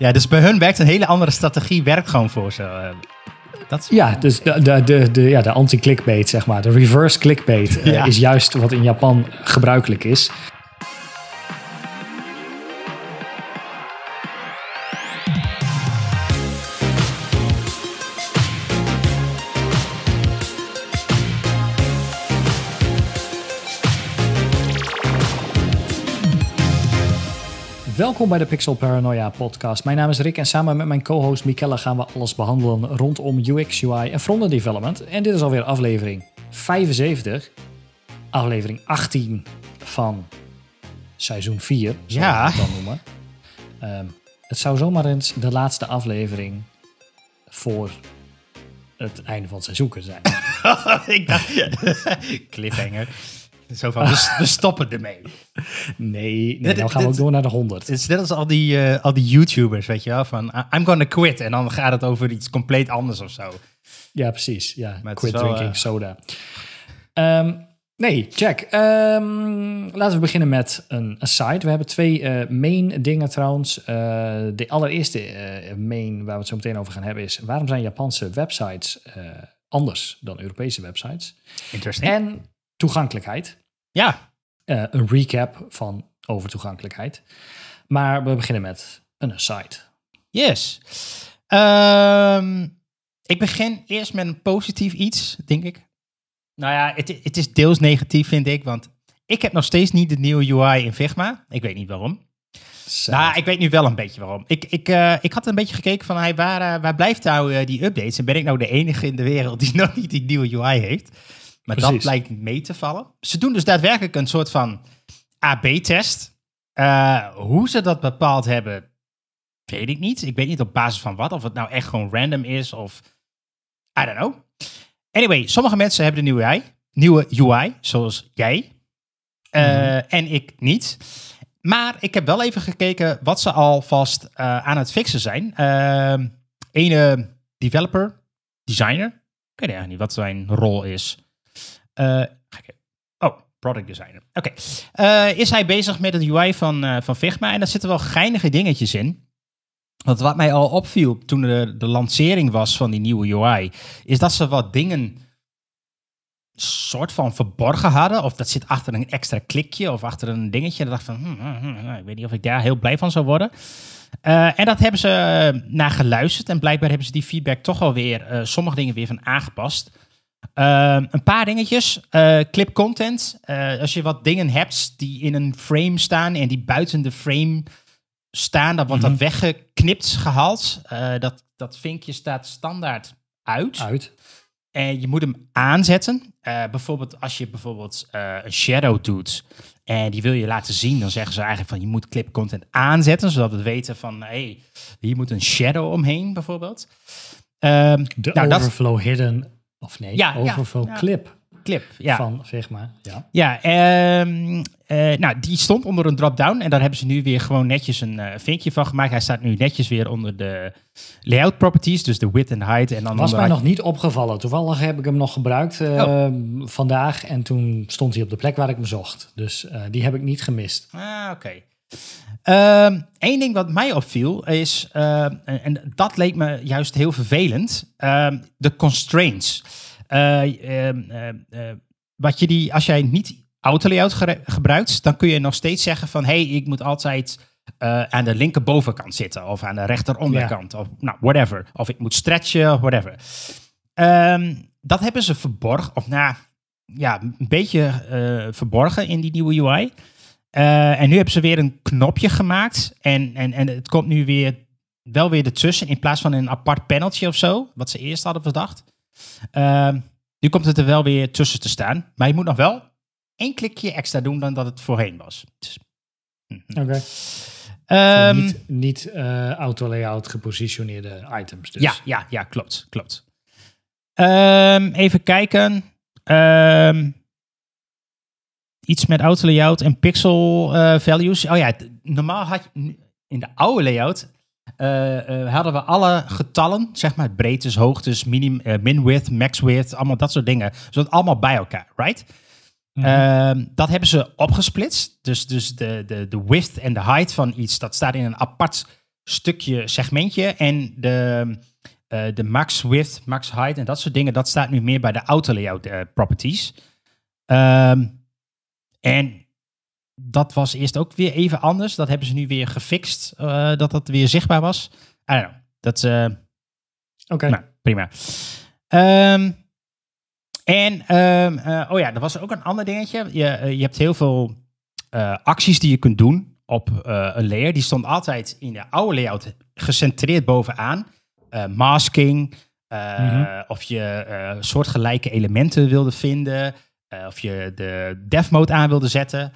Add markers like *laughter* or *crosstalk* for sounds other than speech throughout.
Ja, dus bij hun werkt een hele andere strategie, werkt gewoon voor ze. Eh, dat Ja, dus de, de, de, ja, de anti-clickbait, zeg maar. De reverse clickbait eh, is juist wat in Japan gebruikelijk is. Welkom bij de Pixel Paranoia podcast. Mijn naam is Rick en samen met mijn co-host Michelle gaan we alles behandelen rondom UX, UI en frontend development. En dit is alweer aflevering 75, aflevering 18 van seizoen 4, zou ja. ik het dan noemen. Um, het zou zomaar eens de laatste aflevering voor het einde van het seizoen kunnen zijn. *laughs* ik dacht, *laughs* cliffhanger. Zo van, we, *laughs* stoppen ermee. Nee, nee dan gaan we ook door naar de 100. Het is net als al die, eh, al die YouTubers, weet je wel, van I'm gonna quit. En dan gaat het over iets compleet anders of zo. Ja, precies. Ja, quit drinking eh, soda. Ehm, nee, check. Ehm, laten we beginnen met een aside. We hebben twee eh, main dingen trouwens. de allereerste main waar we het zo meteen over gaan hebben is... waarom zijn Japanse websites anders dan Europese websites? Interesting. En toegankelijkheid. Ja. Eh, een recap van over toegankelijkheid. Maar we beginnen met een aside. Yes. Ehm, ik begin eerst met een positief iets, denk ik. Nou ja, het, het is deels negatief, vind ik. Want ik heb nog steeds niet de nieuwe UI in Figma. Ik weet niet waarom. Sad. Nou, ik weet nu wel een beetje waarom. Ik, ik, eh, ik had een beetje gekeken van, hey, waar, eh, waar blijft nou die updates? En ben ik nou de enige in de wereld die *laughs* nog niet die nieuwe UI heeft? Maar dat blijkt mee te vallen. Ze doen dus daadwerkelijk een soort van AB-test. Eh, hoe ze dat bepaald hebben, weet ik niet. Ik weet niet op basis van wat. Of het nou echt gewoon random is of... I don't know. Anyway, sommige mensen hebben de nieuwe UI. Nieuwe UI, zoals jij. Eh, mhm. En ik niet. Maar ik heb wel even gekeken wat ze alvast uh, eh, aan het fixen zijn. Eén ehm, ene developer, designer, ik weet eigenlijk niet wat zijn rol is. Eh, oh, product designer. Oké. Eh, is hij bezig met het UI van, eh, van Figma? En daar zitten wel geinige dingetjes in. Want wat mij al opviel toen de, de lancering was van die nieuwe UI, is dat ze wat dingen soort van verborgen hadden. Of dat zit achter een extra klikje of achter een dingetje. En dacht van, hmm, hmm, hmm, ik weet niet of ik daar heel blij van zou worden. en dat hebben ze naar geluisterd. En blijkbaar hebben ze die feedback toch alweer, uh, sommige dingen weer van aangepast. Ehm, een paar dingetjes. Eh, clip content. Eh, als je wat dingen hebt die in een frame staan en die buiten de frame staan, dan wordt mhm. dat weggeknipt, gehaald. Eh, dat, dat vinkje staat standaard uit. Uit. En je moet hem aanzetten. bijvoorbeeld als je bijvoorbeeld een shadow doet en die wil je laten zien, dan zeggen ze eigenlijk van je moet clip content aanzetten, zodat we weten van hé, hey, hier moet een shadow omheen bijvoorbeeld. Ehm, de nou, overflow hidden of nee, over Overflow Clip. Clip, ja. Van Figma, ja. Ja, ehm, eh, nou, die stond onder een drop-down. En daar hebben ze nu weer gewoon netjes een eh, vinkje van gemaakt. Hij staat nu netjes weer onder de layout properties. Dus de width en height. En dan Was mij nog niet opgevallen. Toevallig heb ik hem nog gebruikt eh, oh. vandaag. En toen stond hij op de plek waar ik hem zocht. Dus die heb ik niet gemist. Ah, oké. Eén ehm, ding wat mij opviel is, ehm, en, dat leek me juist heel vervelend, ehm, de constraints. Eh, wat je die, als jij niet auto-layout gebruikt, dan kun je nog steeds zeggen van, hey, ik moet altijd eh, aan de linkerbovenkant zitten, of aan de rechteronderkant, of nou, whatever. Of ik moet stretchen, whatever. dat hebben ze verborgen, of nou, ja, een beetje eh, verborgen in die nieuwe UI. Eh, en nu hebben ze weer een knopje gemaakt. En, en, en het komt nu weer wel weer ertussen in plaats van een apart paneltje of zo. Wat ze eerst hadden verdacht. Ehm, nu komt het er wel weer tussen te staan. Maar je moet nog wel één klikje extra doen dan dat het voorheen was. Dus, hm, hm. Oké. Ehm, niet niet eh, auto-layout gepositioneerde items dus. Ja, ja, ja klopt. klopt. Ehm, even kijken. Um, iets met auto layout en pixel eh, values. Oh ja, normaal had je in de oude layout uh, hadden we alle getallen, zeg maar breedtes, hoogtes, minim, min-width, max-width, allemaal dat soort dingen. zodat dus allemaal bij elkaar, right? Mhm. Ehm, dat hebben ze opgesplitst. Dus, dus de, de, de width en de height van iets, dat staat in een apart stukje segmentje. En de, de max-width, max-height en dat soort dingen, dat staat nu meer bij de auto-layout properties. Ehm, en dat was eerst ook weer even anders. Dat hebben ze nu weer gefixt, eh, dat dat weer zichtbaar was. I don't know. Dat uh, Oké. Nou, prima. Ehm, en, ehm, eh, oh ja, er was ook een ander dingetje. Je, je hebt heel veel acties die je kunt doen op een layer. Die stond altijd in de oude layout gecentreerd bovenaan. masking, mhm. of je soortgelijke elementen wilde vinden... Eh, of je de dev mode aan wilde zetten.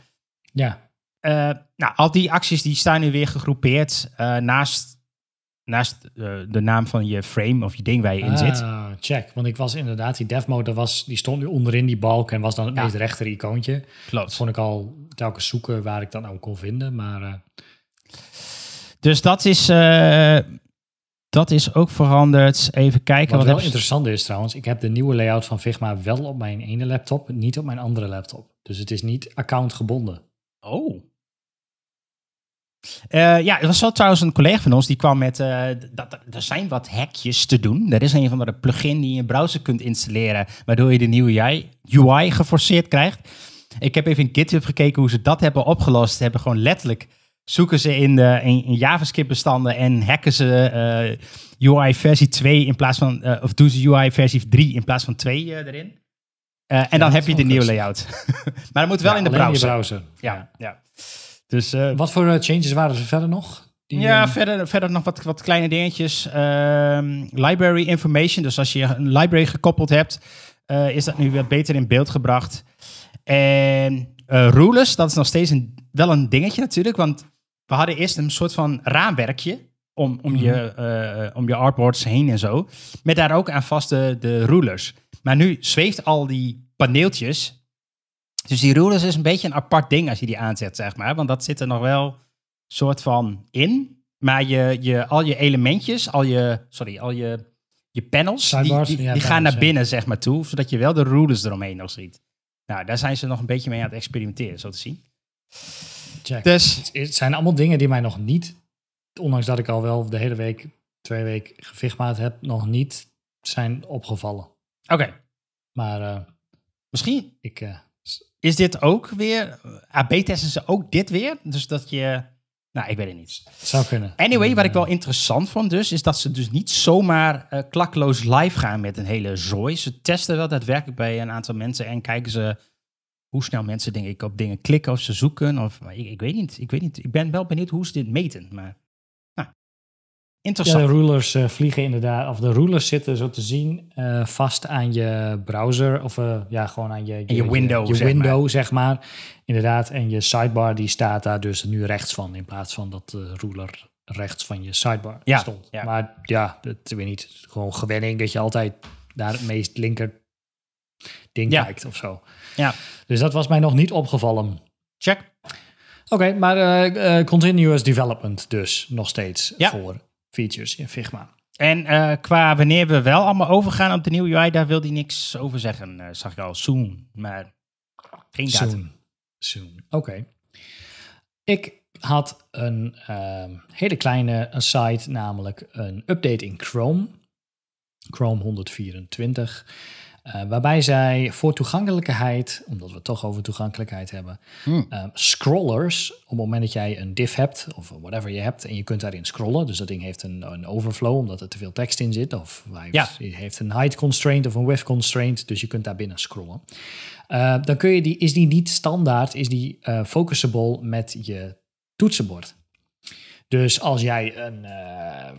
Ja. Eh, nou, al die acties die staan nu weer gegroepeerd eh, naast, naast de naam van je frame of je ding waar je in zit. Ah, check, want ik was inderdaad, die dev mode was, die stond nu onderin die balk en was dan het meest rechter icoontje. Klopt. Dat vond ik al telkens zoeken waar ik dat nou kon vinden, maar... Dus dat is dat is ook veranderd. Even kijken. Wat, heel heb... interessant is trouwens, ik heb de nieuwe layout van Figma wel op mijn ene laptop, niet op mijn andere laptop. Dus het is niet accountgebonden. Oh. Eh, ja, er was wel trouwens een collega van ons die kwam met. Eh, dat, er zijn wat hackjes te doen. Er is een van de plugin die je in browser kunt installeren. waardoor je de nieuwe UI geforceerd krijgt. Ik heb even in GitHub gekeken hoe ze dat hebben opgelost. Ze hebben gewoon letterlijk zoeken ze in, de, in, in JavaScript-bestanden en hacken ze eh, UI versie 2 in plaats van, eh, of doen ze UI versie 3 in plaats van 2 eh, erin. en dan heb je de nieuwe layout. *laughs* maar dat moet wel in de browser. browser. Ja, ja. Dus, wat voor changes waren er verder nog? ja, verder, verder nog wat, wat kleine dingetjes. Ehm, library information, dus als je een library gekoppeld hebt, is dat nu weer beter in beeld gebracht. En rules dat is nog steeds een, wel een dingetje natuurlijk. Want we hadden eerst een soort van raamwerkje om, om, mhm. je, eh, om je artboards heen en zo. Met daar ook aan vaste de rulers. Maar nu zweeft al die paneeltjes. Dus die rulers is een beetje een apart ding als je die aanzet, zeg maar. Want dat zit er nog wel soort van in. Maar je, je, al je elementjes, al je, sorry, al je, je panels, die, gaan naar binnen, zeg maar, toe. Zodat je wel de rulers eromheen nog ziet. Nou, daar zijn ze nog een beetje mee aan het experimenteren, zo te zien. Dus, het zijn allemaal dingen die mij nog niet, ondanks dat ik al wel de hele week, twee weken gevichtmaat heb, nog niet zijn opgevallen. Oké. Maar eh, misschien. Ik, eh, is dit ook weer, eh, AB-testen ze ook dit weer? Dus dat je, nou ik weet het niet. Zou kunnen. Anyway, wat ik wel interessant vond dus, is dat ze dus niet zomaar klakloos live gaan met een hele zooi. Ze testen wel daadwerkelijk bij een aantal mensen en kijken ze hoe snel mensen denk ik op dingen klikken of ze zoeken. Of, maar ik, ik, weet niet, ik weet niet. Ik ben wel benieuwd hoe ze dit meten. Maar nou, interessant. Ja, de rulers eh, vliegen inderdaad, of de rulers zitten zo te zien eh, vast aan je browser. Of eh, ja, gewoon aan je, je, je window, je, zeg, window maar. zeg maar. Inderdaad, en je sidebar die staat daar dus nu rechts van in plaats van dat de ruler rechts van je sidebar stond. Ja. Maar ja, het, weet niet, gewoon gewenning dat je altijd daar het meest linker ding kijkt of zo. Ja. Dus dat was mij nog niet opgevallen. Check. Oké, maar eh, eh, continuous development dus nog steeds voor features in Figma. En eh, qua wanneer we wel allemaal overgaan op de nieuwe UI, daar wil hij niks over zeggen, zag ik al. Soon, maar geen datum. Soon. Soon. Oké. Ik had een ehm, hele kleine site, namelijk een update in Chrome. Chrome 124. Eh, waarbij zij voor toegankelijkheid, omdat we het toch over toegankelijkheid hebben, hmm. ehm, scrollers, op het moment dat jij een div hebt of whatever je hebt en je kunt daarin scrollen, dus dat ding heeft een, een overflow omdat er te veel tekst in zit, of hij heeft een height constraint of een width constraint, dus je kunt daar binnen scrollen. Eh, dan kun je die, is die niet standaard, is die eh, focusable met je toetsenbord. Dus als jij een ehm,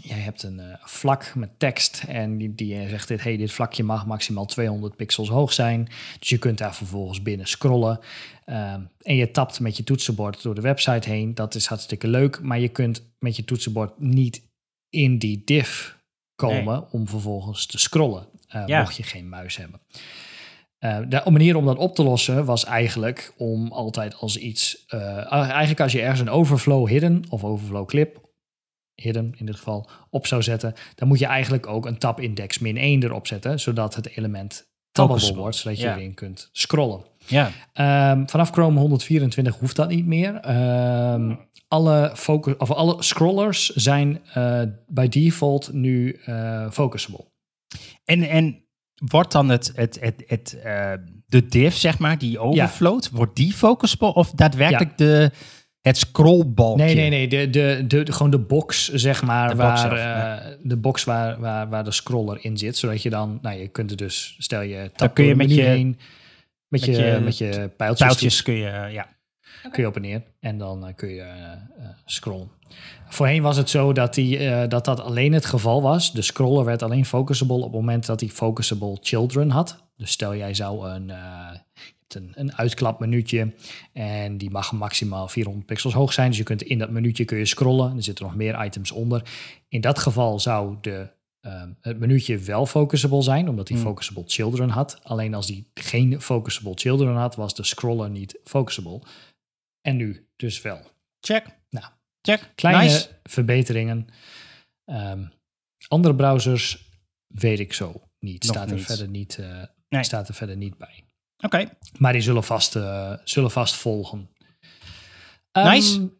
jij hebt een eh, vlak met tekst en die, die eh, zegt dit, hey, dit vlakje mag maximaal 200 pixels hoog zijn. Dus je kunt daar vervolgens binnen scrollen. Ehm, en je tapt met je toetsenbord door de website heen. Dat is hartstikke leuk, maar je kunt met je toetsenbord niet in die div komen om vervolgens te scrollen, eh, mocht je geen muis hebben. de manier om dat op te lossen was eigenlijk om altijd als iets. eigenlijk als je ergens een overflow hidden of overflow clip Hidden in dit geval, op zou zetten, dan moet je eigenlijk ook een tab-index min 1 erop zetten, zodat het element tabbable wordt, zodat je erin kunt scrollen. Ja. Ehm, vanaf Chrome 124 hoeft dat niet meer. Ehm, alle, focus, of alle scrollers zijn uh, eh, bij default nu eh, focusable. En, en wordt dan het, het, het, het eh, de div, zeg maar, die overflowt, wordt die focusable? Of daadwerkelijk de het scrollbalkje. Nee, nee, nee. De, de, de, gewoon de box, zeg maar. De waar, box eh, De box waar, waar, waar de scroller in zit. Zodat je dan, nou je kunt er dus, stel je tap kun je met je, met, je, met je pijltjes. kun je, eh, ja. Kun je op en neer en dan eh, kun je scrollen. Voorheen was het zo dat, die, dat dat alleen het geval was. De scroller werd alleen focusable op het moment dat hij focusable children had. Dus stel jij zou een een, een uitklapmenuutje. En die mag maximaal 400 pixels hoog zijn. Dus je kunt in dat menuutje kun je scrollen. Er zitten nog meer items onder. In dat geval zou de, ehm, het menuutje wel focusable zijn, omdat hij hmm. focusable children had. Alleen als die geen focusable children had, was de scroller niet focusable. En nu dus wel. Check. Nou, Check. Kleine nice. verbeteringen. Ehm, andere browsers weet ik zo niet. staat er, Verder niet eh, staat er verder niet bij. Oké. Maar die zullen vast, eh, zullen vast volgen. Ehm, nice.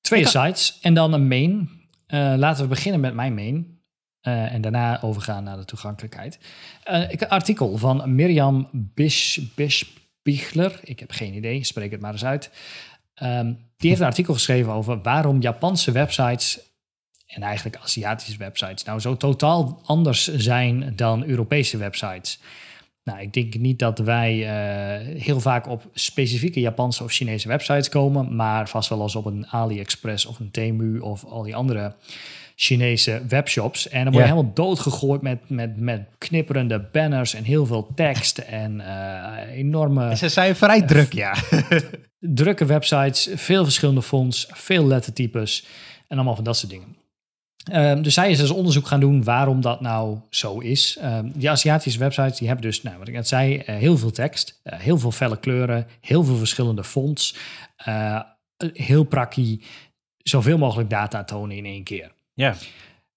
Twee sites en dan een main. Eh, laten we beginnen met mijn main. Eh, en daarna overgaan naar de toegankelijkheid. een artikel van Mirjam Bisch, Ik heb geen idee, spreek het maar eens uit. Ehm, die heeft een artikel geschreven over waarom Japanse websites en eigenlijk Aziatische websites nou zo totaal anders zijn dan Europese websites. Nou, ik denk niet dat wij eh, heel vaak op specifieke Japanse of Chinese websites komen, maar vast wel als op een AliExpress of een Temu of al die andere Chinese webshops. En dan word je helemaal doodgegooid met, met, met knipperende banners en heel veel tekst en eh, enorme... ze zijn vrij eh, druk, ja. *laughs* drukke websites, veel verschillende fonts, veel lettertypes en allemaal van dat soort dingen. Ehm, dus zij is dus onderzoek gaan doen waarom dat nou zo is. Ehm, die Aziatische websites die hebben dus, nou, wat ik net zei, eh, heel veel tekst, eh, heel veel felle kleuren, heel veel verschillende fonts, eh, heel prakkie, zoveel mogelijk data tonen in één keer. Ja.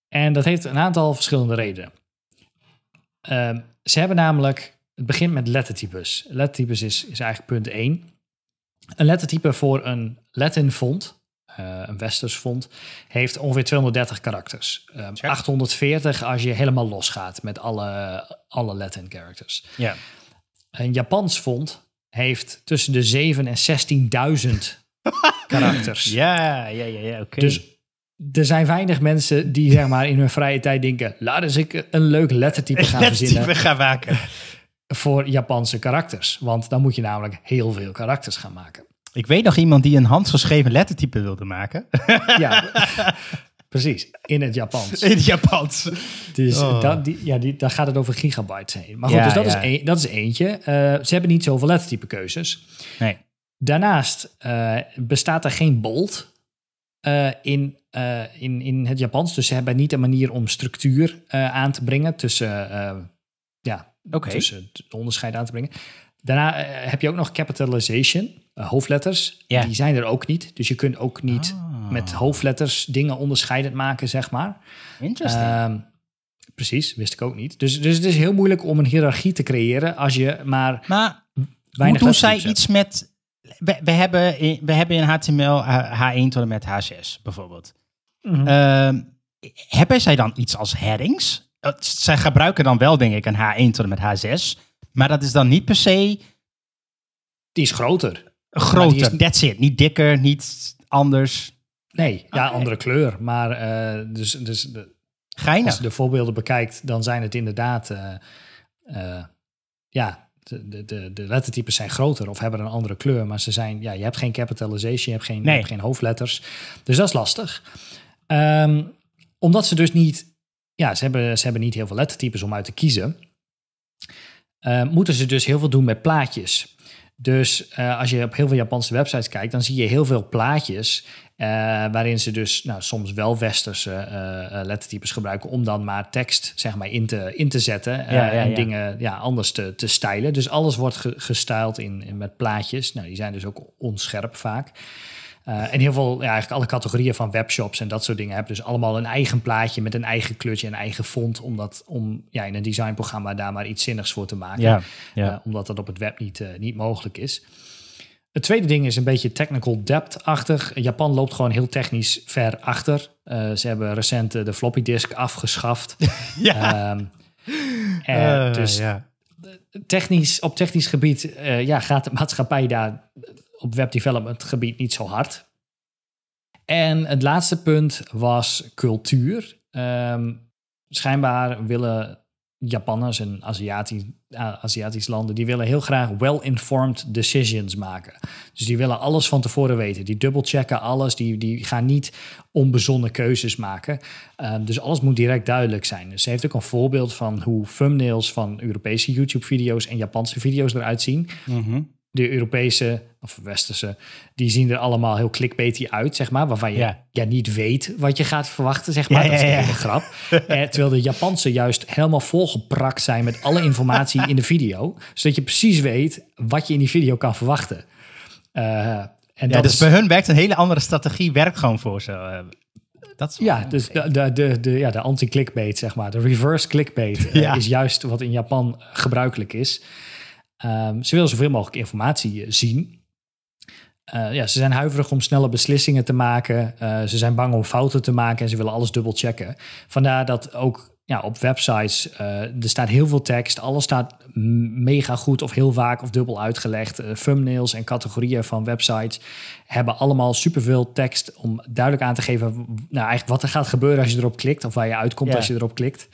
En dat heeft een aantal verschillende redenen. Ehm, ze hebben namelijk, het begint met lettertypes. Lettertypes is, is eigenlijk punt één. Een lettertype voor een Latin font eh, een westers vond, heeft ongeveer 230 karakters. Um, ehm, 840 als je helemaal losgaat met alle, alle Latin characters. Ja. Een Japans font heeft tussen de 7 en 16.000 *laughs* karakters. Ja, ja, ja, ja oké. Dus er zijn weinig mensen die zeg maar in hun vrije tijd denken... laat eens ik een leuk lettertype *laughs* gaan verzinnen. Lettertype gaan maken. *laughs* Voor Japanse karakters. Want dan moet je namelijk heel veel karakters gaan maken. Ik weet nog iemand die een handgeschreven lettertype wilde maken. *laughs* ja, *laughs* precies. In het Japans. In het Japans. Dus oh. dan die, ja, die, daar gaat het over gigabytes heen. Maar goed, dus dat, is e- dat is eentje. Eh, ze hebben niet zoveel lettertype keuzes. Nee. Daarnaast eh, bestaat er geen bold eh, in, in, in het Japans. Dus ze hebben niet een manier om structuur aan te brengen tussen, ja, tussen het onderscheid aan te brengen. Daarna heb je ook nog capitalization. Eh, hoofdletters. Die zijn er ook niet. Dus je kunt ook niet ah. met hoofdletters dingen onderscheidend maken, zeg maar. Interesting. Ehm, precies, wist ik ook niet. Dus, dus het is heel moeilijk om een hiërarchie te creëren als je maar. weinig hoe doen zij iets met. We, hebben, we hebben in HTML H1 tot en met H6 bijvoorbeeld. Mhm. Ehm, hebben zij dan iets als headings? Eh, zij gebruiken dan wel, denk ik, een H1 tot en met H6. Maar dat is dan niet per se. Die is groter. Groter. Dat is, that's it. Niet dikker, niet anders. Nee, ja, ah, andere kleur. Maar eh, dus, dus de, Geinig. als je de voorbeelden bekijkt, dan zijn het inderdaad... Eh, eh, ja, de, de, de, lettertypes zijn groter of hebben een andere kleur. Maar ze zijn, ja, je hebt geen capitalization, je hebt geen, geen hoofdletters. Dus dat is lastig. Ehm, omdat ze dus niet, ja, ze hebben, ze hebben niet heel veel lettertypes om uit te kiezen. moeten ze dus heel veel doen met plaatjes. Dus eh, als je op heel veel Japanse websites kijkt, dan zie je heel veel plaatjes. Eh, waarin ze dus nou, soms wel westerse eh, lettertypes gebruiken om dan maar tekst zeg maar, in, te, in te zetten en dingen ja, anders te, te stijlen. Dus alles wordt ge gestyled in, in, met plaatjes. Nou, die zijn dus ook onscherp vaak. Uh, en heel veel, ja, eigenlijk alle categorieën van webshops en dat soort dingen hebben dus allemaal een eigen plaatje met een eigen kleurtje en eigen font. omdat om ja, in een designprogramma daar maar iets zinnigs voor te maken. Eh, omdat dat op het web niet, eh, niet mogelijk is. Het tweede ding is een beetje technical depth achtig Japan loopt gewoon heel technisch ver achter. ze hebben recent de floppy disk afgeschaft. *laughs* ja. Ehm, dus ja. Technisch, op technisch gebied ja, gaat de maatschappij daar op webdevelopment gebied niet zo hard. En het laatste punt was cultuur. Ehm, schijnbaar willen Japanners en Aziatisch, eh, Aziatisch landen, die willen heel graag well-informed decisions maken. Dus die willen alles van tevoren weten. Die checken alles, die, die gaan niet onbezonnen keuzes maken. Ehm, dus alles moet direct duidelijk zijn. Dus ze heeft ook een voorbeeld van hoe thumbnails van Europese YouTube-video's en Japanse video's eruit zien. Mhm de Europese of Westerse, die zien er allemaal heel clickbaity uit, zeg maar. Waarvan je ja. niet weet wat je gaat verwachten, zeg maar. dat is ja, een grap. Eh, terwijl de Japanse juist helemaal volgeprakt zijn met alle informatie in de video. Zodat je precies weet wat je in die video kan verwachten. Uh, en dat dus is... bij hun werkt een hele andere strategie, werkt gewoon voor ze. Eh, dat is ja, dus de, de, de, ja, de anti-clickbait, zeg maar. De reverse clickbait is juist wat in Japan gebruikelijk is. Ehm, ze willen zoveel mogelijk informatie eh, zien. Eh, ja, ze zijn huiverig om snelle beslissingen te maken. Eh, ze zijn bang om fouten te maken en ze willen alles dubbel checken. Vandaar dat ook ja, op websites, uh, er staat heel veel tekst. Alles staat mega goed of heel vaak of dubbel uitgelegd. thumbnails en categorieën van websites hebben allemaal superveel tekst om duidelijk aan te geven nou, eigenlijk wat er gaat gebeuren als je erop klikt of waar je uitkomt als je erop klikt.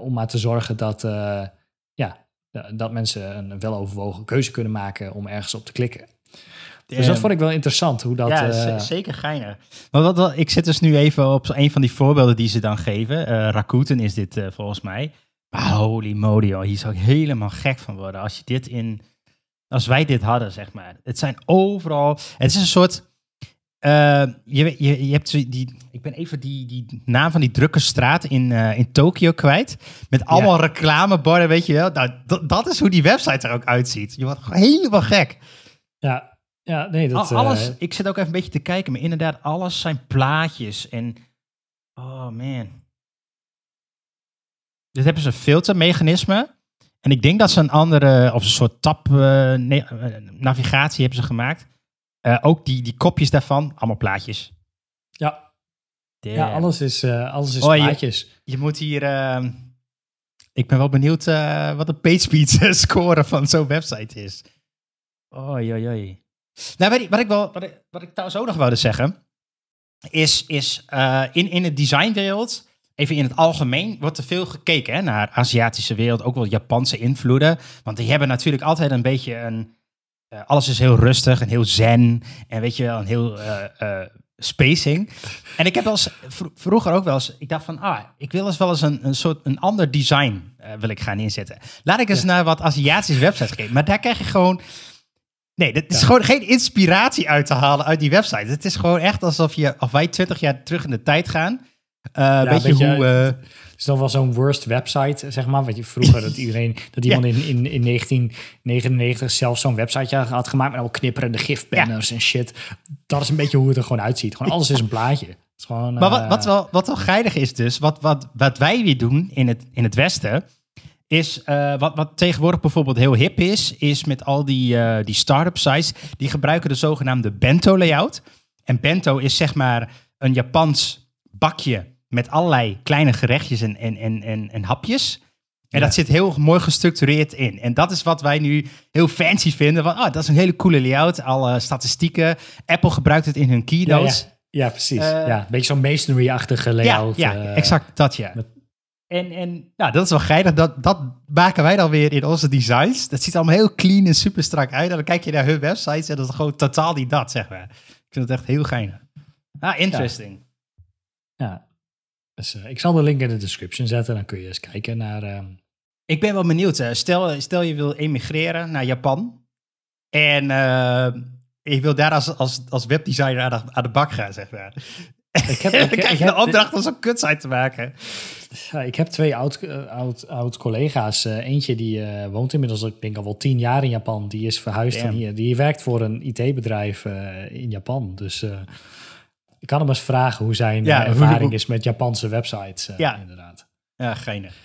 om maar te zorgen dat, dat mensen een weloverwogen keuze kunnen maken om ergens op te klikken. Dus dat ehm, vond ik wel interessant hoe dat. Ja, eh, zeker geinig. Maar wat, ik zit dus nu even op een van die voorbeelden die ze dan geven. Uh, Rakuten is dit eh, volgens mij. holy moly, hier zou ik helemaal gek van worden. Als je dit in. Als wij dit hadden, zeg maar. Het zijn overal. Het is een soort eh, je, je, je, hebt die, ik ben even die, die naam van die drukke straat in, uh, in Tokio kwijt. Met allemaal reclameborden, weet je wel. Nou, dat is hoe die website er ook uitziet. Je wordt helemaal gek. Ja, ja nee, dat... Al, alles, eh, ik zit ook even een beetje te kijken, maar inderdaad, alles zijn plaatjes. En, oh man. Dit hebben ze een filtermechanisme. En ik denk dat ze een andere, of een soort tap navigatie hebben ze gemaakt eh, ook die, die kopjes daarvan, allemaal plaatjes. Ja. Ja, alles is, uh, alles is plaatjes. Je, moet hier... Ehm, ik ben wel benieuwd eh, wat de PageSpeed *laughs* score van zo'n website is. Oei, oei, Nou, wat ik, wel, wat, ik, wat ik trouwens ook nog wilde zeggen, is, is in, in het designwereld, even in het algemeen, wordt er veel gekeken hè, naar Aziatische wereld, ook wel Japanse invloeden. Want die hebben natuurlijk altijd een beetje een eh, alles is heel rustig en heel zen. En weet je wel, een heel eh, eh, spacing. En ik heb wel vroeger ook wel eens, ik dacht van, ah, ik wil eens wel eens een, een soort, een ander design wil ik gaan inzetten. Laat ik eens naar wat Aziatische websites kijken. Maar daar krijg je gewoon, Nee, dat is gewoon geen inspiratie uit te halen uit die website. Het is gewoon echt alsof je, of wij 20 jaar terug in de tijd gaan. Uh, ja, hoe. Dus dan was zo'n worst website, zeg maar. Wat je vroeger dat *laughs* iedereen, dat iemand in, in, in 1999 zelf zo'n website had gemaakt met al knipperende gifbanners en shit. Dat is een beetje hoe het er gewoon uitziet. Gewoon alles is een plaatje. Is gewoon, maar wat, eh, wat, wel, wat wel geinig is dus, wat, wat, wat wij weer doen in het, in het Westen, is eh, wat, wat tegenwoordig bijvoorbeeld heel hip is, is met al die, uh, die start-up sites, die gebruiken de zogenaamde bento layout. En bento is zeg maar een Japans bakje met allerlei kleine gerechtjes en, en, en, en, en hapjes. En dat zit heel mooi gestructureerd in. En dat is wat wij nu heel fancy vinden. Van, ah, dat is een hele coole layout. Alle statistieken. Apple gebruikt het in hun keynotes. Ja, precies. Eh, ja, beetje zo'n masonry-achtige layout. Ja, eh, exact dat ja. En, en nou, dat is wel geinig. Dat, dat maken wij dan weer in onze designs. Dat ziet allemaal heel clean en super strak uit. dan kijk je naar hun websites en dat is gewoon totaal niet dat, zeg maar. Ik vind het echt heel geinig. Ah, interesting. ja. Dus eh, ik zal de link in de description zetten, dan kun je eens kijken naar... Ehm, ik ben wel benieuwd. Eh. Stel, eh, stel je wil emigreren naar Japan en je wil daar als, als, als webdesigner aan de, bak gaan, zeg maar. Ik heb, *laughs* ik, krijg je de opdracht om zo'n kutsite te maken. Ja, ik heb twee oud, oud, oud collega's. eentje die woont inmiddels, ik denk al wel tien jaar in Japan. Die is verhuisd van hier. Die werkt voor een IT-bedrijf in Japan. Dus ik kan hem eens vragen hoe zijn eh, ervaring is met Japanse websites. Eh, ja, inderdaad. Ja, geinig.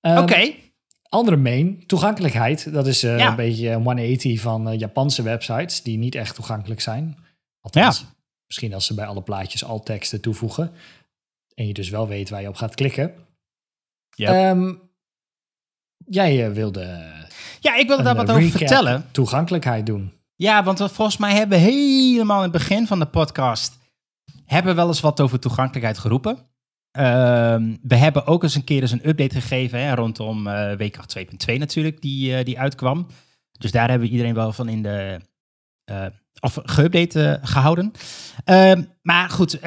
Ehm, Oké. Andere main, toegankelijkheid. Dat is eh, een beetje 180 van Japanse websites die niet echt toegankelijk zijn. Althans, misschien als ze bij alle plaatjes al teksten toevoegen. En je dus wel weet waar je op gaat klikken. Ja. Ehm, jij wilde. Ja, ik wilde daar wat over vertellen. Toegankelijkheid doen. Ja, want volgens mij hebben we helemaal in het begin van de podcast hebben wel eens wat over toegankelijkheid geroepen. Ehm, we hebben ook eens een keer eens een update gegeven hè, rondom uh, WK 2.2 natuurlijk, die, eh, die uitkwam. Dus daar hebben we iedereen wel van in de. Eh, of geüpdate eh, gehouden. Ehm, maar goed,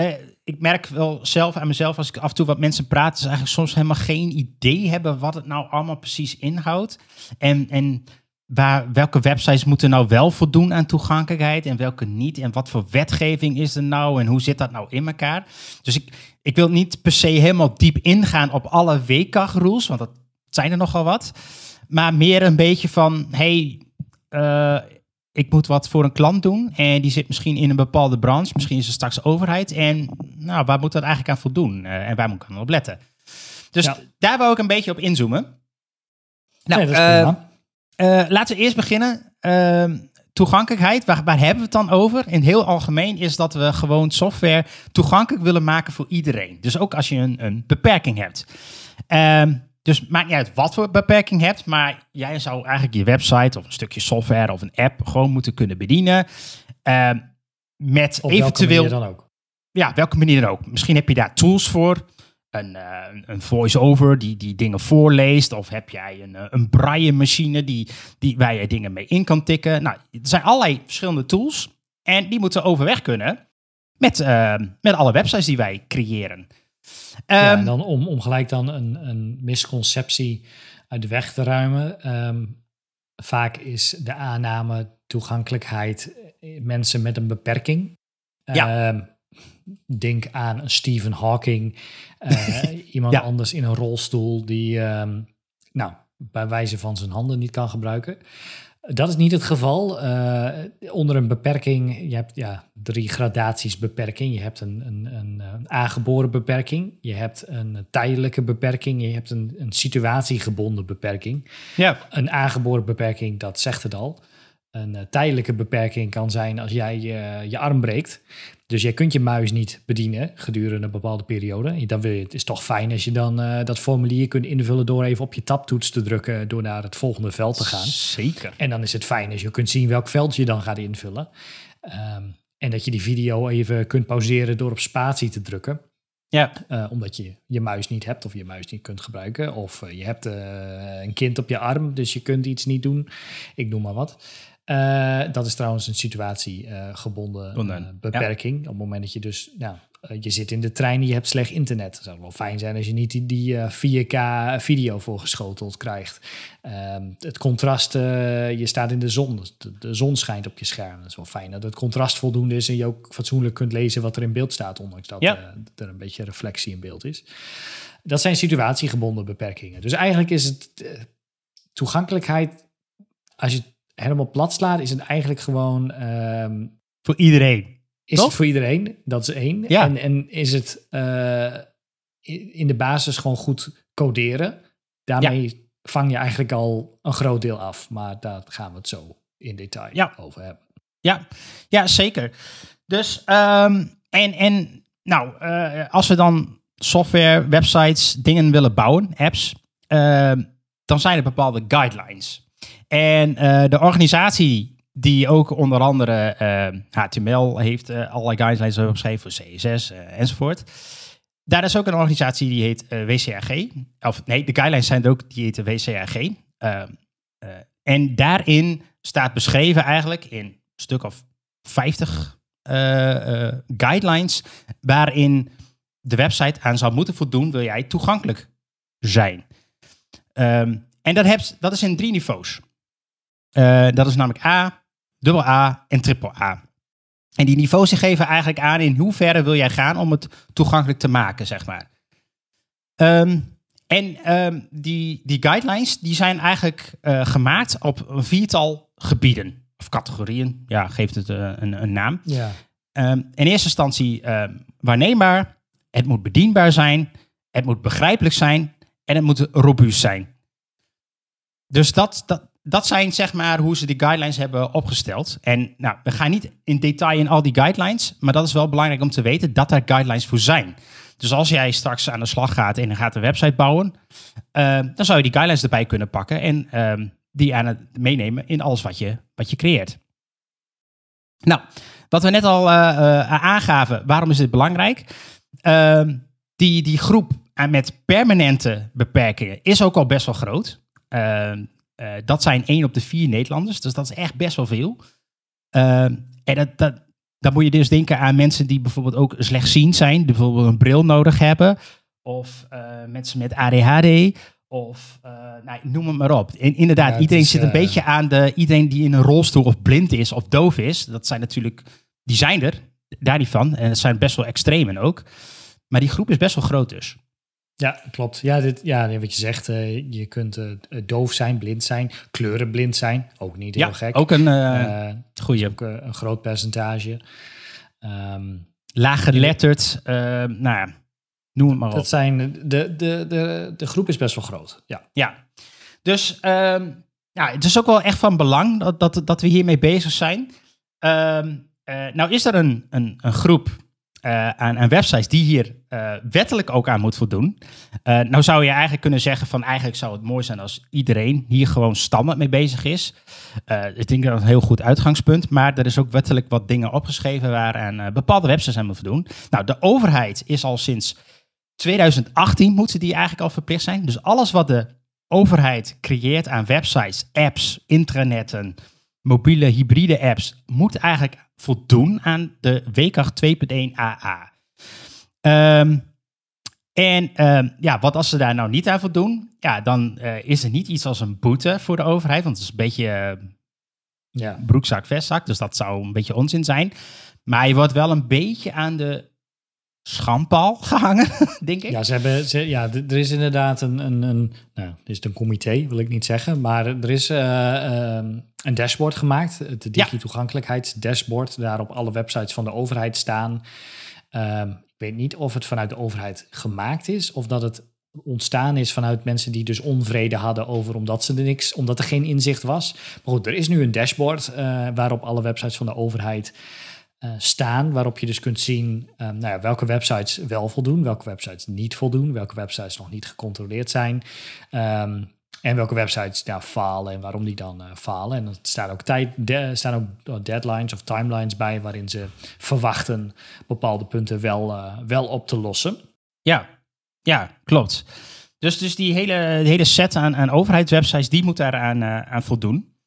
ik merk wel zelf aan mezelf, als ik af en toe wat mensen praat, is eigenlijk soms helemaal geen idee hebben wat het nou allemaal precies inhoudt. En, en waar, welke websites moeten nou wel voldoen aan toegankelijkheid en welke niet? En wat voor wetgeving is er nou en hoe zit dat nou in elkaar? Dus ik, ik wil niet per se helemaal diep ingaan op alle WCAG-rules, want dat zijn er nogal wat. Maar meer een beetje van, hey, eh, ik moet wat voor een klant doen en die zit misschien in een bepaalde branche, misschien is er straks overheid. En nou, waar moet dat eigenlijk aan voldoen eh, en waar moet ik aan op letten? Dus daar wou ik een beetje op inzoomen. Nou, dat is eh, eh, laten we eerst beginnen. Ehm, toegankelijkheid, waar, waar, hebben we het dan over? In heel algemeen is dat we gewoon software toegankelijk willen maken voor iedereen. Dus ook als je een, een beperking hebt. Ehm, dus maakt niet uit wat voor beperking hebt, maar jij zou eigenlijk je website of een stukje software of een app gewoon moeten kunnen bedienen. Ehm, met eventueel. Welke manier dan ook. Ja, welke manier dan ook. Misschien heb je daar tools voor. Eh, een, een voice-over die, die dingen voorleest? Of heb jij een, eh, een braille-machine die, die, waar je dingen mee in kan tikken? Nou, er zijn allerlei verschillende tools en die moeten overweg kunnen met, eh, met alle websites die wij creëren. ja, en ehm, dan om, om gelijk dan een, een misconceptie uit de weg te ruimen. Ehm, vaak is de aanname toegankelijkheid mensen met een beperking. Ja. Ehm, denk aan een Stephen Hawking, eh, *laughs* iemand anders in een rolstoel die, ehm, nou, bij wijze van zijn handen niet kan gebruiken. Dat is niet het geval. Eh, onder een beperking, je hebt ja, drie gradaties beperking. Je hebt een, een, een, een aangeboren beperking, je hebt een tijdelijke beperking, je hebt een, een situatiegebonden beperking. Ja. Een aangeboren beperking, dat zegt het al een eh, tijdelijke beperking kan zijn als jij je, arm breekt. Dus jij kunt je muis niet bedienen gedurende een bepaalde periode. Dan wil je, het is toch fijn als je dan eh, dat formulier kunt invullen door even op je tabtoets te drukken door naar het volgende veld te gaan. Zeker. En dan is het fijn als je kunt zien welk veld je dan gaat invullen. Ehm, en dat je die video even kunt pauzeren door op spatie te drukken. Ja. Eh, omdat je je muis niet hebt of je muis niet kunt gebruiken. Of je hebt een kind op je arm, dus je kunt iets niet doen. Ik noem maar wat. Eh, dat is trouwens een situatiegebonden eh, eh, beperking. Op het moment dat je dus, nou, je zit in de trein en je hebt slecht internet. Het zou wel fijn zijn als je niet die, die 4K video voorgeschoteld krijgt. Ehm, het contrast, je staat in de zon, dus de, zon schijnt op je scherm. Dat is wel fijn dat het contrast voldoende is en je ook fatsoenlijk kunt lezen wat er in beeld staat, ondanks dat er een beetje reflectie in beeld is. Dat zijn situatiegebonden beperkingen. Dus eigenlijk is het toegankelijkheid, als je helemaal plat slaan is het eigenlijk gewoon... Ehm, voor iedereen. Is het voor iedereen? Dat is één. Ja. En, en is het eh, in de basis gewoon goed coderen? Daarmee vang je eigenlijk al een groot deel af. Maar daar gaan we het zo in detail ja. over hebben. Ja, ja zeker. Dus, ehm, en, en nou, eh, als we dan software, websites, dingen willen bouwen, apps, ehm, dan zijn er bepaalde guidelines. En eh, de organisatie die ook onder andere HTML eh, heeft, eh, allerlei guidelines opgeschreven voor CSS enzovoort. Daar is ook een organisatie die heet WCAG. Of nee, de guidelines zijn er ook, die heet WCAG. Ehm, en daarin staat beschreven eigenlijk in een stuk of 50 guidelines waarin de website aan zou moeten voldoen, wil jij toegankelijk zijn. Um, en dat, hebt, dat is in drie niveaus. Eh, dat is namelijk A, dubbel A en triple A. En die niveaus geven eigenlijk aan in hoeverre wil jij gaan om het toegankelijk te maken, zeg maar. Ehm, en ehm, die, die guidelines die zijn eigenlijk eh, gemaakt op een viertal gebieden of categorieën. Ja, geeft het eh, een, een, naam. Ja. Ehm, in eerste instantie waarneembaar. Het moet bedienbaar zijn. Het moet begrijpelijk zijn. En het moet robuust zijn dus dat, dat, dat zijn zeg maar hoe ze die guidelines hebben opgesteld. En nou, we gaan niet in detail in al die guidelines, maar dat is wel belangrijk om te weten dat er guidelines voor zijn. Dus als jij straks aan de slag gaat en gaat een website bouwen, ehm, dan zou je die guidelines erbij kunnen pakken en ehm, die aan het meenemen in alles wat je, wat je creëert. Nou, wat we net al eh, eh, aangaven, waarom is dit belangrijk? Ehm, die, die groep met permanente beperkingen is ook al best wel groot. Ehm, eh, dat zijn één op de vier Nederlanders. Dus dat is echt best wel veel. Ehm, en dat, dat, dan moet je dus denken aan mensen die bijvoorbeeld ook slechtziend zijn, die bijvoorbeeld een bril nodig hebben, of eh, mensen met ADHD. Of uh, nou, noem het maar op. En inderdaad, iedereen zit een beetje aan de. Iedereen die in een rolstoel of blind is of doof is. Dat zijn natuurlijk. Die zijn er, daar niet van. En dat zijn best wel extremen ook. Maar die groep is best wel groot dus. Ja, klopt. Ja, dit, ja wat je zegt, eh, je kunt eh, eh, doof zijn, blind zijn, kleurenblind zijn. Ook niet heel ja, gek. Ook een goede. Ook een groot percentage. Um, ehm, Laaggeletterd, nou ja, noem het maar op. Dat zijn, de, de, de, de groep is best wel groot. Ja, ja. dus ehm, ja, het is ook wel echt van belang dat, dat, dat we hiermee bezig zijn. Um, nou is er een, een, een groep eh, aan, aan, websites die hier eh, wettelijk ook aan moet voldoen. Uh, nou zou je eigenlijk kunnen zeggen van eigenlijk zou het mooi zijn als iedereen hier gewoon standaard mee bezig is. ik denk dat dat een heel goed uitgangspunt, maar er is ook wettelijk wat dingen opgeschreven waar waaraan bepaalde websites aan moeten voldoen. Nou, de overheid is al sinds 2018 moeten die eigenlijk al verplicht zijn. Dus alles wat de overheid creëert aan websites, apps, intranetten, mobiele hybride apps moet eigenlijk voldoen aan de WCAG 2.1 AA. en ehm, ja, wat als ze daar nou niet aan voldoen? Ja, dan eh, is er niet iets als een boete voor de overheid, want het is een beetje ja. broekzak, vestzak, dus dat zou een beetje onzin zijn. Maar je wordt wel een beetje aan de schandpaal gehangen, *laughs* denk ik. Ja, ze hebben, ze, ja er is inderdaad een, een, een nou, dit is een comité, wil ik niet zeggen, maar er is eh, eh, een dashboard gemaakt, het Digi toegankelijkheidsdashboard, daarop alle websites van de overheid staan. Ehm, ik weet niet of het vanuit de overheid gemaakt is of dat het ontstaan is vanuit mensen die dus onvrede hadden over omdat ze er niks, omdat er geen inzicht was. Maar goed, er is nu een dashboard eh, waarop alle websites van de overheid eh, staan waarop je dus kunt zien ehm, nou ja, welke websites wel voldoen, welke websites niet voldoen, welke websites nog niet gecontroleerd zijn. Ehm, en welke websites nou, falen en waarom die dan eh, falen. En er staan ook, tijd, staan ook eh, deadlines of timelines bij waarin ze verwachten bepaalde punten wel, wel op te lossen. Ja, ja klopt. Dus, dus die hele, hele set aan, aan overheidswebsites, die moet daaraan aan voldoen.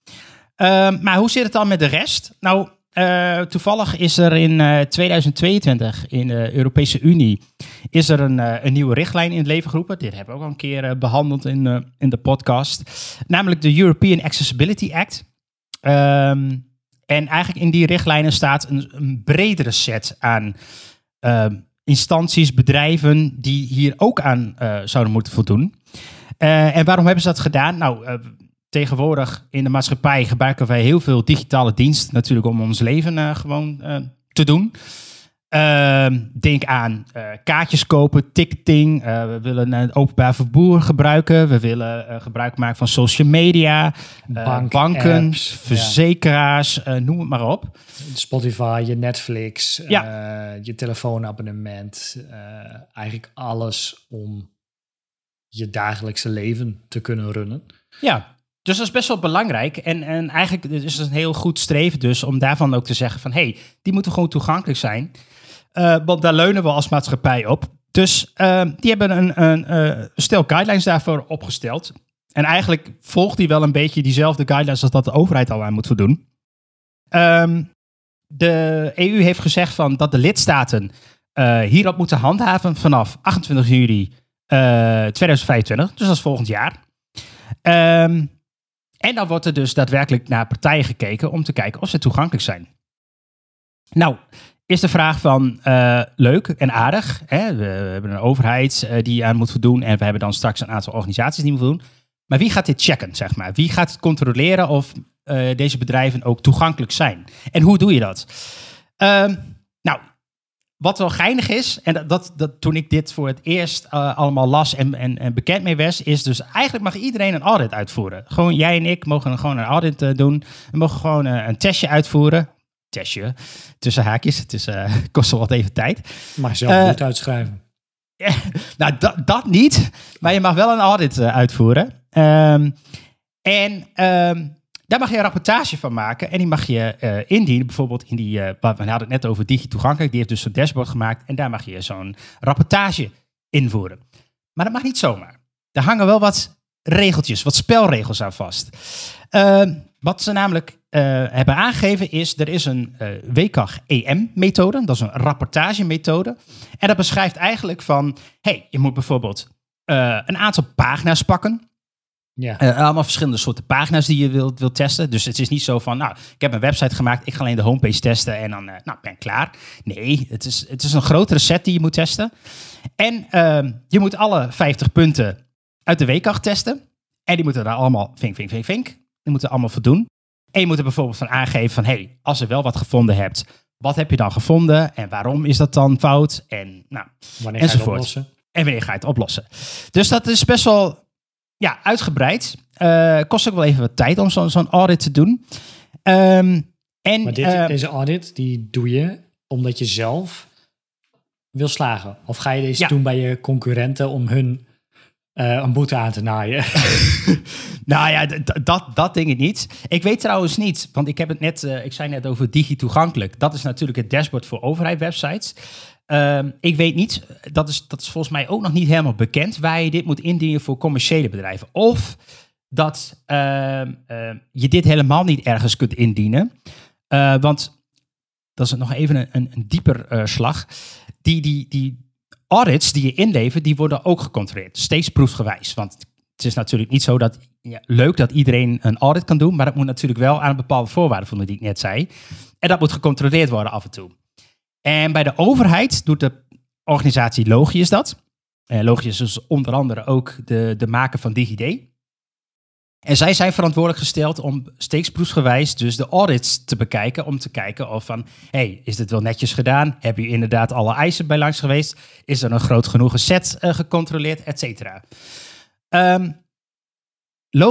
Ehm, maar hoe zit het dan met de rest? Nou, eh, toevallig is er in 2022 eh, in de Europese Unie is er een, eh, een, nieuwe richtlijn in het leven geroepen. Dit hebben we ook al een keer behandeld in, in de podcast. Namelijk de European Accessibility Act. Ehm, en eigenlijk in die richtlijnen staat een, een bredere set aan ehm, instanties, bedrijven die hier ook aan zouden moeten voldoen. en waarom hebben ze dat gedaan? Nou, tegenwoordig in de maatschappij gebruiken wij heel veel digitale dienst natuurlijk om ons leven uh, gewoon eh, te doen. Ehm, denk aan eh, kaartjes kopen, ticketing. we willen het openbaar vervoer gebruiken. We willen gebruik maken van social media, banken, verzekeraars, noem het maar op. Spotify, je Netflix, je telefoonabonnement. eigenlijk alles om je dagelijkse leven te kunnen runnen. Ja, dus dat is best wel belangrijk. En, en eigenlijk is het een heel goed streven dus om daarvan ook te zeggen van... hé, hey, die moeten gewoon toegankelijk zijn. Uh, want daar leunen we als maatschappij op. Dus eh, die hebben een, een eh, stel guidelines daarvoor opgesteld. En eigenlijk volgt die wel een beetje diezelfde guidelines als dat de overheid al aan moet voldoen. Um, de EU heeft gezegd van dat de lidstaten hierop moeten handhaven vanaf 28 juli 2025. Dus dat is volgend jaar. Um, en dan wordt er dus daadwerkelijk naar partijen gekeken om te kijken of ze toegankelijk zijn. Nou, is de vraag van eh, leuk en aardig. Hè? We, hebben een overheid uh, die aan moet voldoen en we hebben dan straks een aantal organisaties die moeten voldoen. Maar wie gaat dit checken, zeg maar? Wie gaat controleren of eh, deze bedrijven ook toegankelijk zijn? En hoe doe je dat? Ehm, wat wel geinig is, en dat, dat, toen ik dit voor het eerst eh, allemaal las en, en, en, bekend mee was, is dus eigenlijk mag iedereen een audit uitvoeren. Gewoon jij en ik mogen gewoon een audit eh, doen. We mogen gewoon eh, een testje uitvoeren. Testje, tussen haakjes. Het is, *laughs* kost wel wat even tijd. Maar zelf niet uitschrijven. *laughs* nou, dat, dat niet. Maar je mag wel een audit uitvoeren. Ehm, en um, daar mag je een rapportage van maken en die mag je eh, indienen. Bijvoorbeeld in die, uh, we hadden het net over Digi Toegankelijk, die heeft dus zo'n dashboard gemaakt en daar mag je zo'n rapportage invoeren. Maar dat mag niet zomaar. Daar hangen wel wat regeltjes, wat spelregels aan vast. Ehm, wat ze namelijk eh, hebben aangegeven is, er is een WCAG-EM-methode, dat is een rapportagemethode. En dat beschrijft eigenlijk van, hey, je moet bijvoorbeeld een aantal pagina's pakken ja. Eh, allemaal verschillende soorten pagina's die je wilt, wilt testen. Dus het is niet zo van, nou, ik heb een website gemaakt, ik ga alleen de homepage testen en dan eh, nou, ben ik klaar. Nee, het is, het is een grotere set die je moet testen. En ehm, je moet alle 50 punten uit de weekacht testen. En die moeten daar allemaal vink, vink, vink, vink. Die moeten er allemaal voldoen. En je moet er bijvoorbeeld van aangeven van, hey, als je wel wat gevonden hebt, wat heb je dan gevonden en waarom is dat dan fout? En nou, wanneer enzovoort. ga je het oplossen? En wanneer ga je het oplossen? Dus dat is best wel ja, uitgebreid. Eh, kost ook wel even wat tijd om zo'n audit te doen. Ehm, en, maar ehm, deze audit, die doe je omdat je zelf wil slagen? Of ga je deze doen bij je concurrenten om hun eh, een boete aan te naaien? *laughs* *laughs* nou ja, dat, dat denk ik niet. Ik weet trouwens niet, want ik heb het net, eh, ik zei net over digi toegankelijk. Dat is natuurlijk het dashboard voor overheid websites. Ehm, ik weet niet, dat is, dat is volgens mij ook nog niet helemaal bekend, waar je dit moet indienen voor commerciële bedrijven. Of dat ehm, ehm, je dit helemaal niet ergens kunt indienen. Eh, want dat is nog even een, een, dieper eh, slag. Die, die, die audits die je inlevert, die worden ook gecontroleerd. Steeds proefgewijs. Want het is natuurlijk niet zo dat ja, leuk dat iedereen een audit kan doen, maar dat moet natuurlijk wel aan een bepaalde voorwaarden voldoen die ik net zei. En dat moet gecontroleerd worden af en toe. En bij de overheid doet de organisatie Logius dat. Uh, eh, Logius is dus onder andere ook de, de maker van DigiD. En zij zijn verantwoordelijk gesteld om steeksproefsgewijs dus de audits te bekijken. Om te kijken of van, hey, is dit wel netjes gedaan? Heb je inderdaad alle eisen bij langs geweest? Is er een groot genoeg set eh, gecontroleerd? Et cetera. Um,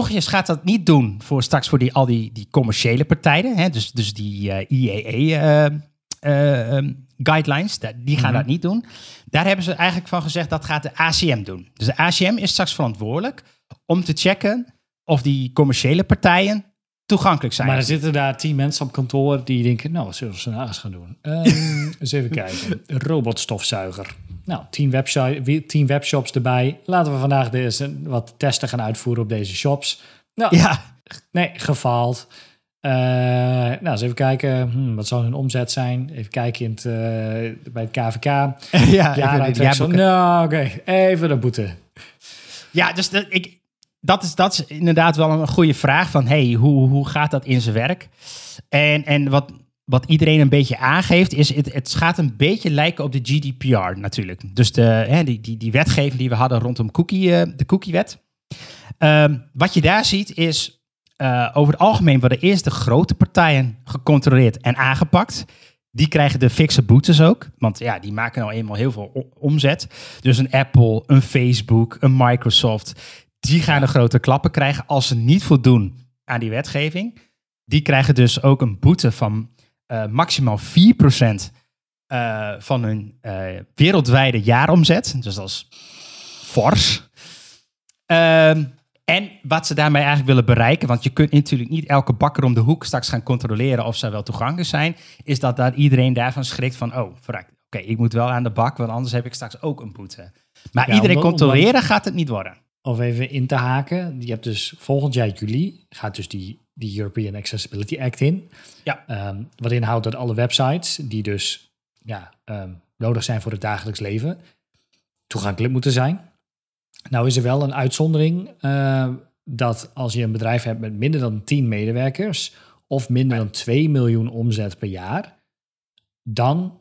gaat dat niet doen voor straks voor die, al die, die commerciële partijen. Hè? Dus, dus die uh, eh, IEE e, eh, ehm, guidelines, die gaan mhm. dat niet doen. Daar hebben ze eigenlijk van gezegd dat gaat de ACM doen. Dus de ACM is straks verantwoordelijk om te checken of die commerciële partijen toegankelijk zijn. Maar er zitten daar tien mensen op kantoor die denken, nou, wat zullen we eens gaan doen? Um, *laughs* eens even kijken. Robotstofzuiger. Nou, tien, website, tien webshops erbij. Laten we vandaag deze, wat testen gaan uitvoeren op deze shops. Nou, ja. nee, gefaald. Uh, nou, eens even kijken. Hm, wat zou hun omzet zijn? Even kijken in het, eh, bij het KVK. *laughs* ja, ja Nou, oké. Even de boete. Ja, dus ik, dat, is, dat is inderdaad wel een goede vraag. Van, hey, hoe, hoe gaat dat in zijn werk? En, en wat, wat iedereen een beetje aangeeft, is het, het gaat een beetje lijken op de GDPR natuurlijk. Dus de, hè, die, die, die wetgeving die we hadden rondom cookie, eh, de cookiewet. Um, wat je daar ziet is eh, over het algemeen worden eerst de grote partijen gecontroleerd en aangepakt. Die krijgen de fixe boetes ook. Want ja, die maken al nou eenmaal heel veel omzet. Dus een Apple, een Facebook, een Microsoft. Die gaan de grote klappen krijgen als ze niet voldoen aan die wetgeving. Die krijgen dus ook een boete van eh, maximaal 4% uh, eh, van hun wereldwijde jaaromzet. Dus dat is fors. Ehm, en wat ze daarmee eigenlijk willen bereiken, want je kunt natuurlijk niet elke bakker om de hoek straks gaan controleren of ze wel toegankelijk zijn, is dat daar iedereen daarvan schrikt van, oh, oké, ik moet wel aan de bak, want anders heb ik straks ook een boete. Maar iedereen controleren gaat het niet worden. Of even in te haken, je hebt dus volgend jaar juli gaat dus die, die European Accessibility Act in. Ja. Ehm, wat inhoudt dat alle websites die dus ja, ehm, nodig zijn voor het dagelijks leven, toegankelijk moeten zijn. Nou is er wel een uitzondering eh, dat als je een bedrijf hebt met minder dan 10 medewerkers of minder dan 2 miljoen omzet per jaar, dan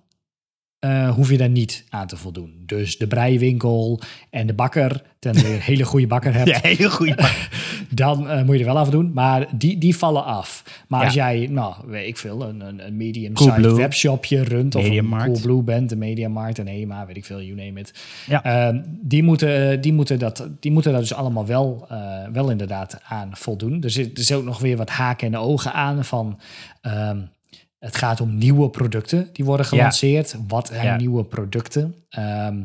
uh, hoef je daar niet aan te voldoen. Dus de breiwinkel en de bakker, ten je een hele goede bakker *laughs* hebt, ja, hele goede bakker. *laughs* dan eh, moet je er wel afdoen. Maar die, die vallen af. Maar als jij, nou, weet ik veel, een, een, een medium-sized webshopje runt of een Coolblue bent, de Mediamarkt en HEMA, weet ik veel, you name it. Ja. Ehm, die, moeten, eh, die, moeten dat, die moeten dat dus allemaal wel, wel inderdaad aan voldoen. Er zit, er ook nog weer wat haken en ogen aan van... Ehm, het gaat om nieuwe producten die worden gelanceerd. Wat zijn nieuwe producten? Ehm,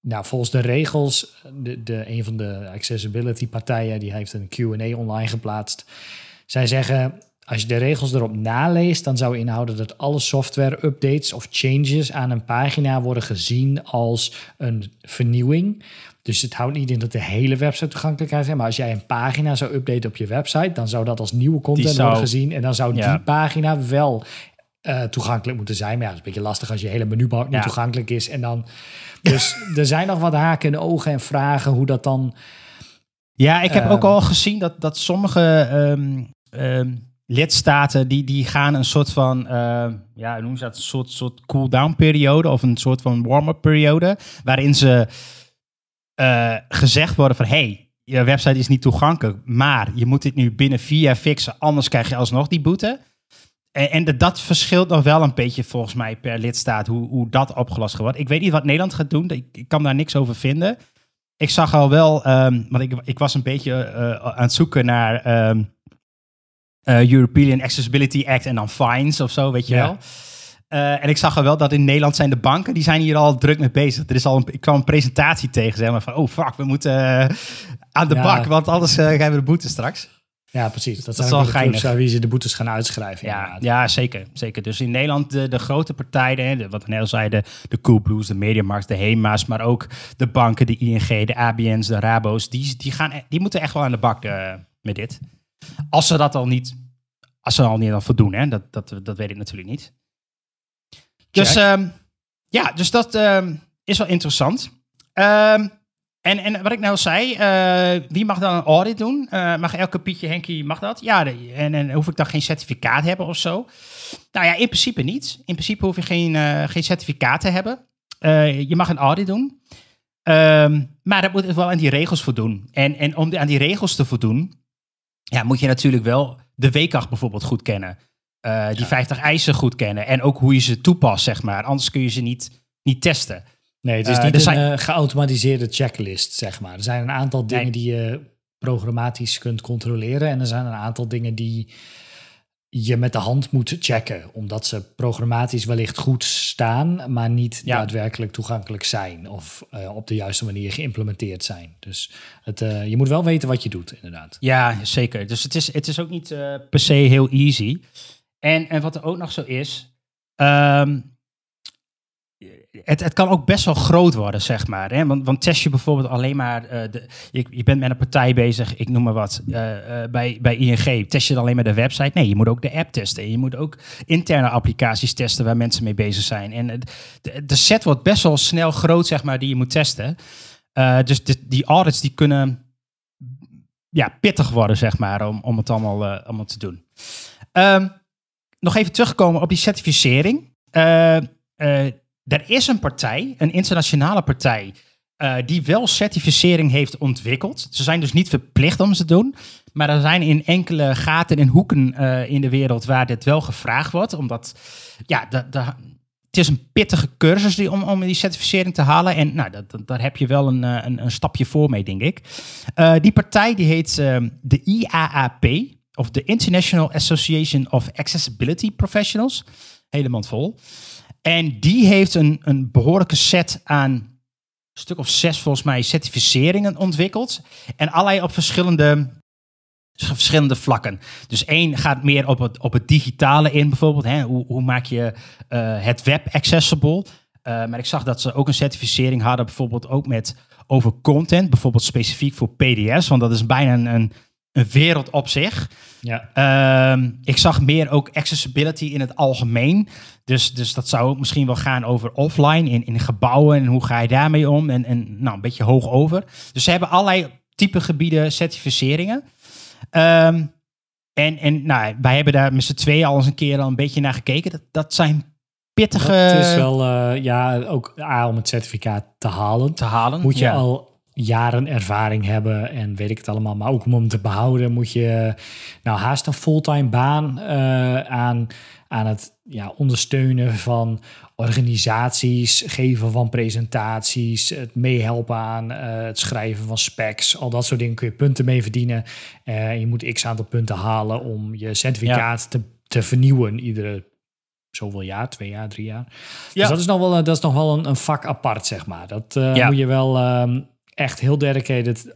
nou, volgens de regels, de, de, een van de accessibility partijen die heeft een QA online geplaatst. Zij zeggen, als je de regels erop naleest, dan zou inhouden dat alle software updates of changes aan een pagina worden gezien als een vernieuwing. Dus het houdt niet in dat de hele website toegankelijkheid zijn. Maar als jij een pagina zou updaten op je website, dan zou dat als nieuwe content worden gezien. En dan zou die pagina wel eh, toegankelijk moeten zijn. Maar ja, dat is een beetje lastig als je hele menubalk niet toegankelijk is. En dan, dus *laughs* er zijn nog wat haken en ogen en vragen hoe dat dan. Ja, ik heb eh, ook al gezien dat, dat sommige ehm, ehm, lidstaten die, die gaan een soort van, uh, ja, noem ze dat, een soort, soort cool-down periode of een soort van warm-up periode, waarin ze eh, gezegd worden van... hey, je website is niet toegankelijk, maar je moet dit nu binnen vier jaar fixen, anders krijg je alsnog die boete. En, en dat verschilt nog wel een beetje volgens mij per lidstaat hoe, hoe dat opgelost wordt. Ik weet niet wat Nederland gaat doen, ik, ik kan daar niks over vinden. Ik zag al wel, ehm, want ik, ik was een beetje eh, aan het zoeken naar ehm, eh, European Accessibility Act en dan fines of zo, weet je wel. Eh, en ik zag al wel dat in Nederland zijn de banken, die zijn hier al druk mee bezig. Er is al een, ik kwam een presentatie tegen, zeg maar, van oh fuck, we moeten eh, aan de bak, want anders uh, gaan we de boete straks. Ja, precies. Dat, dat zijn is wel zijn wie ze de boetes gaan uitschrijven. Ja, ja zeker, zeker. Dus in Nederland de, de grote partijen, wat we net zeiden, de Coolblues, de Mediamarkt, de HEMA's, maar ook de banken, de ING, de ABN's, de Rabo's, die, die, gaan, e-, die moeten echt wel aan de bak met dit. Als ze dat al niet, als ze al niet dan voldoen, hè, dat, dat, dat weet ik natuurlijk niet. Dus ehm, ja, dus dat ehm, is wel interessant. Ehm, en, en wat ik nou zei, eh, wie mag dan een audit doen? Eh, mag elke Pietje Henkie mag dat? Ja, en, en hoef ik dan geen certificaat hebben of zo? Nou ja, in principe niet. In principe hoef je geen, eh, geen certificaat te hebben. je mag een audit doen. maar dat moet het wel aan die regels voldoen. En, en om de, aan die regels te voldoen, ja, moet je natuurlijk wel de weekacht bijvoorbeeld goed kennen. Eh, die 50 eisen goed kennen. En ook hoe je ze toepast, zeg maar. Anders kun je ze niet, niet testen. Nee, het is eh, niet een zijn... Eh, geautomatiseerde checklist, zeg maar. Er zijn een aantal dingen die je programmatisch kunt controleren. En er zijn een aantal dingen die je met de hand moet checken. Omdat ze programmatisch wellicht goed staan, maar niet daadwerkelijk toegankelijk zijn. Of op de juiste manier geïmplementeerd zijn. Dus het, je moet wel weten wat je doet, inderdaad. Ja, zeker. Dus het is, het is ook niet per se heel easy. En, en wat er ook nog zo is, ehm, het, het kan ook best wel groot worden, zeg maar. Hè? Want, want test je bijvoorbeeld alleen maar, uh, de, je, je, bent met een partij bezig, ik noem maar wat, eh, eh, bij, bij ING. Test je dan alleen maar de website? Nee, je moet ook de app testen. Je moet ook interne applicaties testen waar mensen mee bezig zijn. En de, set wordt best wel snel groot, zeg maar, die je moet testen. dus die audits die kunnen ja, pittig worden, zeg maar, om, om het allemaal, allemaal te doen. Um, nog even terugkomen op die certificering. Eh, eh, er is een partij, een internationale partij, eh, die wel certificering heeft ontwikkeld. Ze zijn dus niet verplicht om ze te doen. Maar er zijn in enkele gaten en hoeken in de wereld waar dit wel gevraagd wordt. Omdat, ja, het is een pittige cursus die, om, om die certificering te halen. En nou, dat, daar heb je wel een, een, een stapje voor mee, denk ik. die partij die heet de IAAP of de International Association of Accessibility Professionals. Helemaal vol. En die heeft een, een behoorlijke set aan, een stuk of zes volgens mij, certificeringen ontwikkeld. En allerlei op verschillende, verschillende vlakken. Dus één gaat meer op het, op het digitale in bijvoorbeeld. Hè? Hoe, hoe maak je eh, het web accessible? Eh, maar ik zag dat ze ook een certificering hadden, bijvoorbeeld ook met over content, bijvoorbeeld specifiek voor PDS, want dat is bijna een een wereld op zich. Ja. Ehm, ik zag meer ook accessibility in het algemeen. Dus, dus dat zou ook misschien wel gaan over offline, in, in gebouwen en hoe ga je daarmee om. En, en nou, een beetje hoog over. Dus ze hebben allerlei type gebieden certificeringen. Ehm, en en nou, wij hebben daar met z'n tweeën al eens een keer al een beetje naar gekeken. Dat, dat zijn pittige... Het is wel, eh, ja, ook A, om het certificaat te halen. Te halen, Moet je al jaren ervaring hebben en weet ik het allemaal. Maar ook om hem te behouden moet je nou haast een fulltime baan uh, aan, aan het ja, ondersteunen van organisaties, geven van presentaties, het meehelpen aan eh, het schrijven van specs, al dat soort dingen kun je punten mee verdienen. Eh, je moet x aantal punten halen om je certificaat te, te vernieuwen iedere zoveel jaar, twee jaar, drie jaar. Dus ja. Dus dat is nog wel, dat is nog wel een, vak apart, zeg maar. Dat ja. moet je wel... Ehm, echt heel dedicated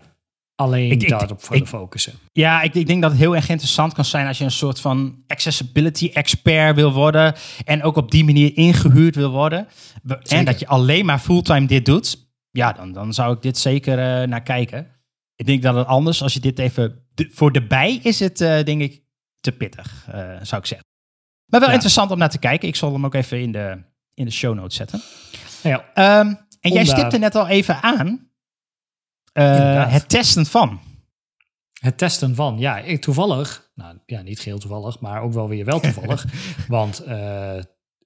alleen daarop ik, ik, focussen. Ja, ik, ik denk dat het heel erg interessant kan zijn als je een soort van accessibility expert wil worden en ook op die manier ingehuurd wil worden. En dat je alleen maar fulltime dit doet. Ja, dan, dan zou ik dit zeker eh, naar kijken. Ik denk dat het anders, als je dit even voor de bij is het eh, denk ik te pittig, eh, zou ik zeggen. Maar wel interessant om naar te kijken. Ik zal hem ook even in de, in de show notes zetten. Ja, ehm, en jij stipte net al even aan eh, het testen van. Het testen van, ja, toevallig, nou ja, niet geheel toevallig, maar ook wel weer wel *laughs* toevallig. want eh,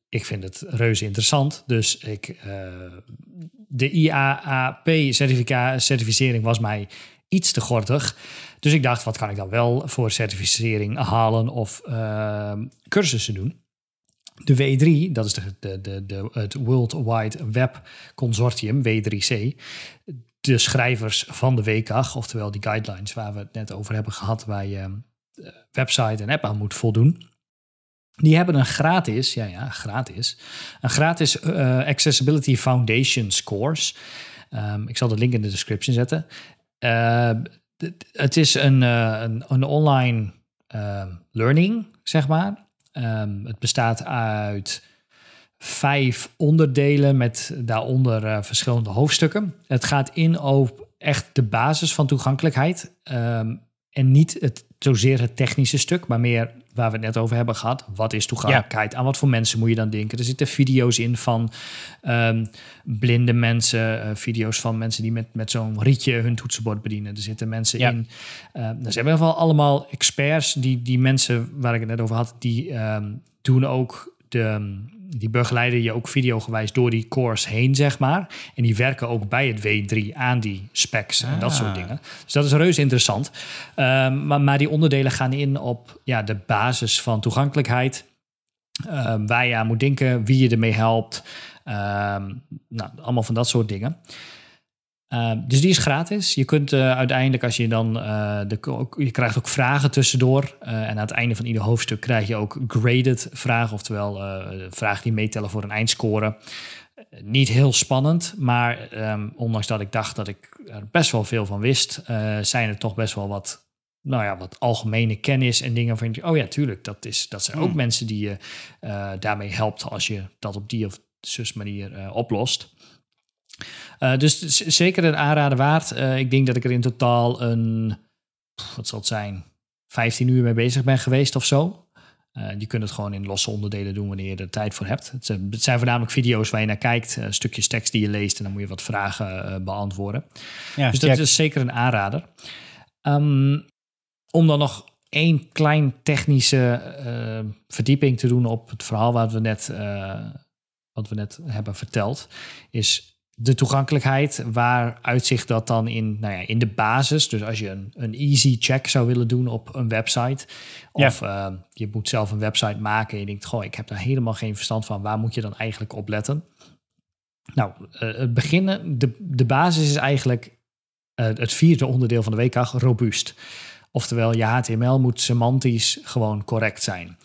ik vind het reuze interessant. Dus ik, eh, de IAAP-certificering was mij iets te gortig. Dus ik dacht, wat kan ik dan wel voor certificering halen of ehm, cursussen doen? De W3, dat is de, de, de, het World Wide Web Consortium, W3C, de schrijvers van de WCAG, oftewel die guidelines waar we het net over hebben gehad, waar je eh, website en app aan moet voldoen. Die hebben een gratis, ja ja, gratis, een gratis eh, Accessibility Foundations course. Ehm, ik zal de link in de description zetten. Eh, het is een, een, online ehm, learning, zeg maar. Ehm, het bestaat uit vijf onderdelen met daaronder eh, verschillende hoofdstukken. Het gaat in op echt de basis van toegankelijkheid. Ehm, en niet het, zozeer het technische stuk, maar meer waar we het net over hebben gehad. Wat is toegankelijkheid? Aan wat voor mensen moet je dan denken? Er zitten video's in van ehm, blinde mensen, eh, video's van mensen die met, met zo'n rietje hun toetsenbord bedienen. Er zitten mensen in. Uh, er zijn in ieder geval allemaal experts die, die mensen waar ik het net over had, die ehm, doen ook de, die begeleiden je ook videogewijs door die course heen, zeg maar. En die werken ook bij het W3 aan die specs en dat soort ah. dingen. Dus dat is reuze interessant. Ehm, maar, die onderdelen gaan in op ja, de basis van toegankelijkheid. Ehm, waar je aan moet denken, wie je ermee helpt. Ehm, nou, allemaal van dat soort dingen. Ehm, dus die is gratis. Je kunt eh, uiteindelijk, als je dan. Uh, de, je krijgt ook vragen tussendoor. Eh, en aan het einde van ieder hoofdstuk krijg je ook graded vragen. Oftewel vragen die meetellen voor een eindscore. niet heel spannend, maar ehm, ondanks dat ik dacht dat ik er best wel veel van wist, zijn er toch best wel wat. Nou ja, wat algemene kennis en dingen van je. Oh ja, tuurlijk, dat, is, dat zijn ook hmm. mensen die je daarmee helpt als je dat op die of zus manier oplost. Eh, dus zeker een aanrader waard. Eh, ik denk dat ik er in totaal een, wat zal het zijn, 15 uur mee bezig ben geweest of zo. Uh, je kunt het gewoon in losse onderdelen doen wanneer je er tijd voor hebt. Het zijn, voornamelijk video's waar je naar kijkt, stukjes tekst die je leest en dan moet je wat vragen beantwoorden. Ja, dus dat is zeker een aanrader. Ehm, om dan nog één klein technische verdieping te doen op het verhaal wat we net, wat we net hebben verteld, is de toegankelijkheid, waar uitzicht dat dan in, nou ja, in de basis? Dus als je een, een easy check zou willen doen op een website, of ehm, je moet zelf een website maken en je denkt, goh, ik heb daar helemaal geen verstand van, waar moet je dan eigenlijk op letten? Nou, eh, het beginnen, de, de basis is eigenlijk eh, het vierde onderdeel van de weekdag robuust. Oftewel, je HTML moet semantisch gewoon correct zijn.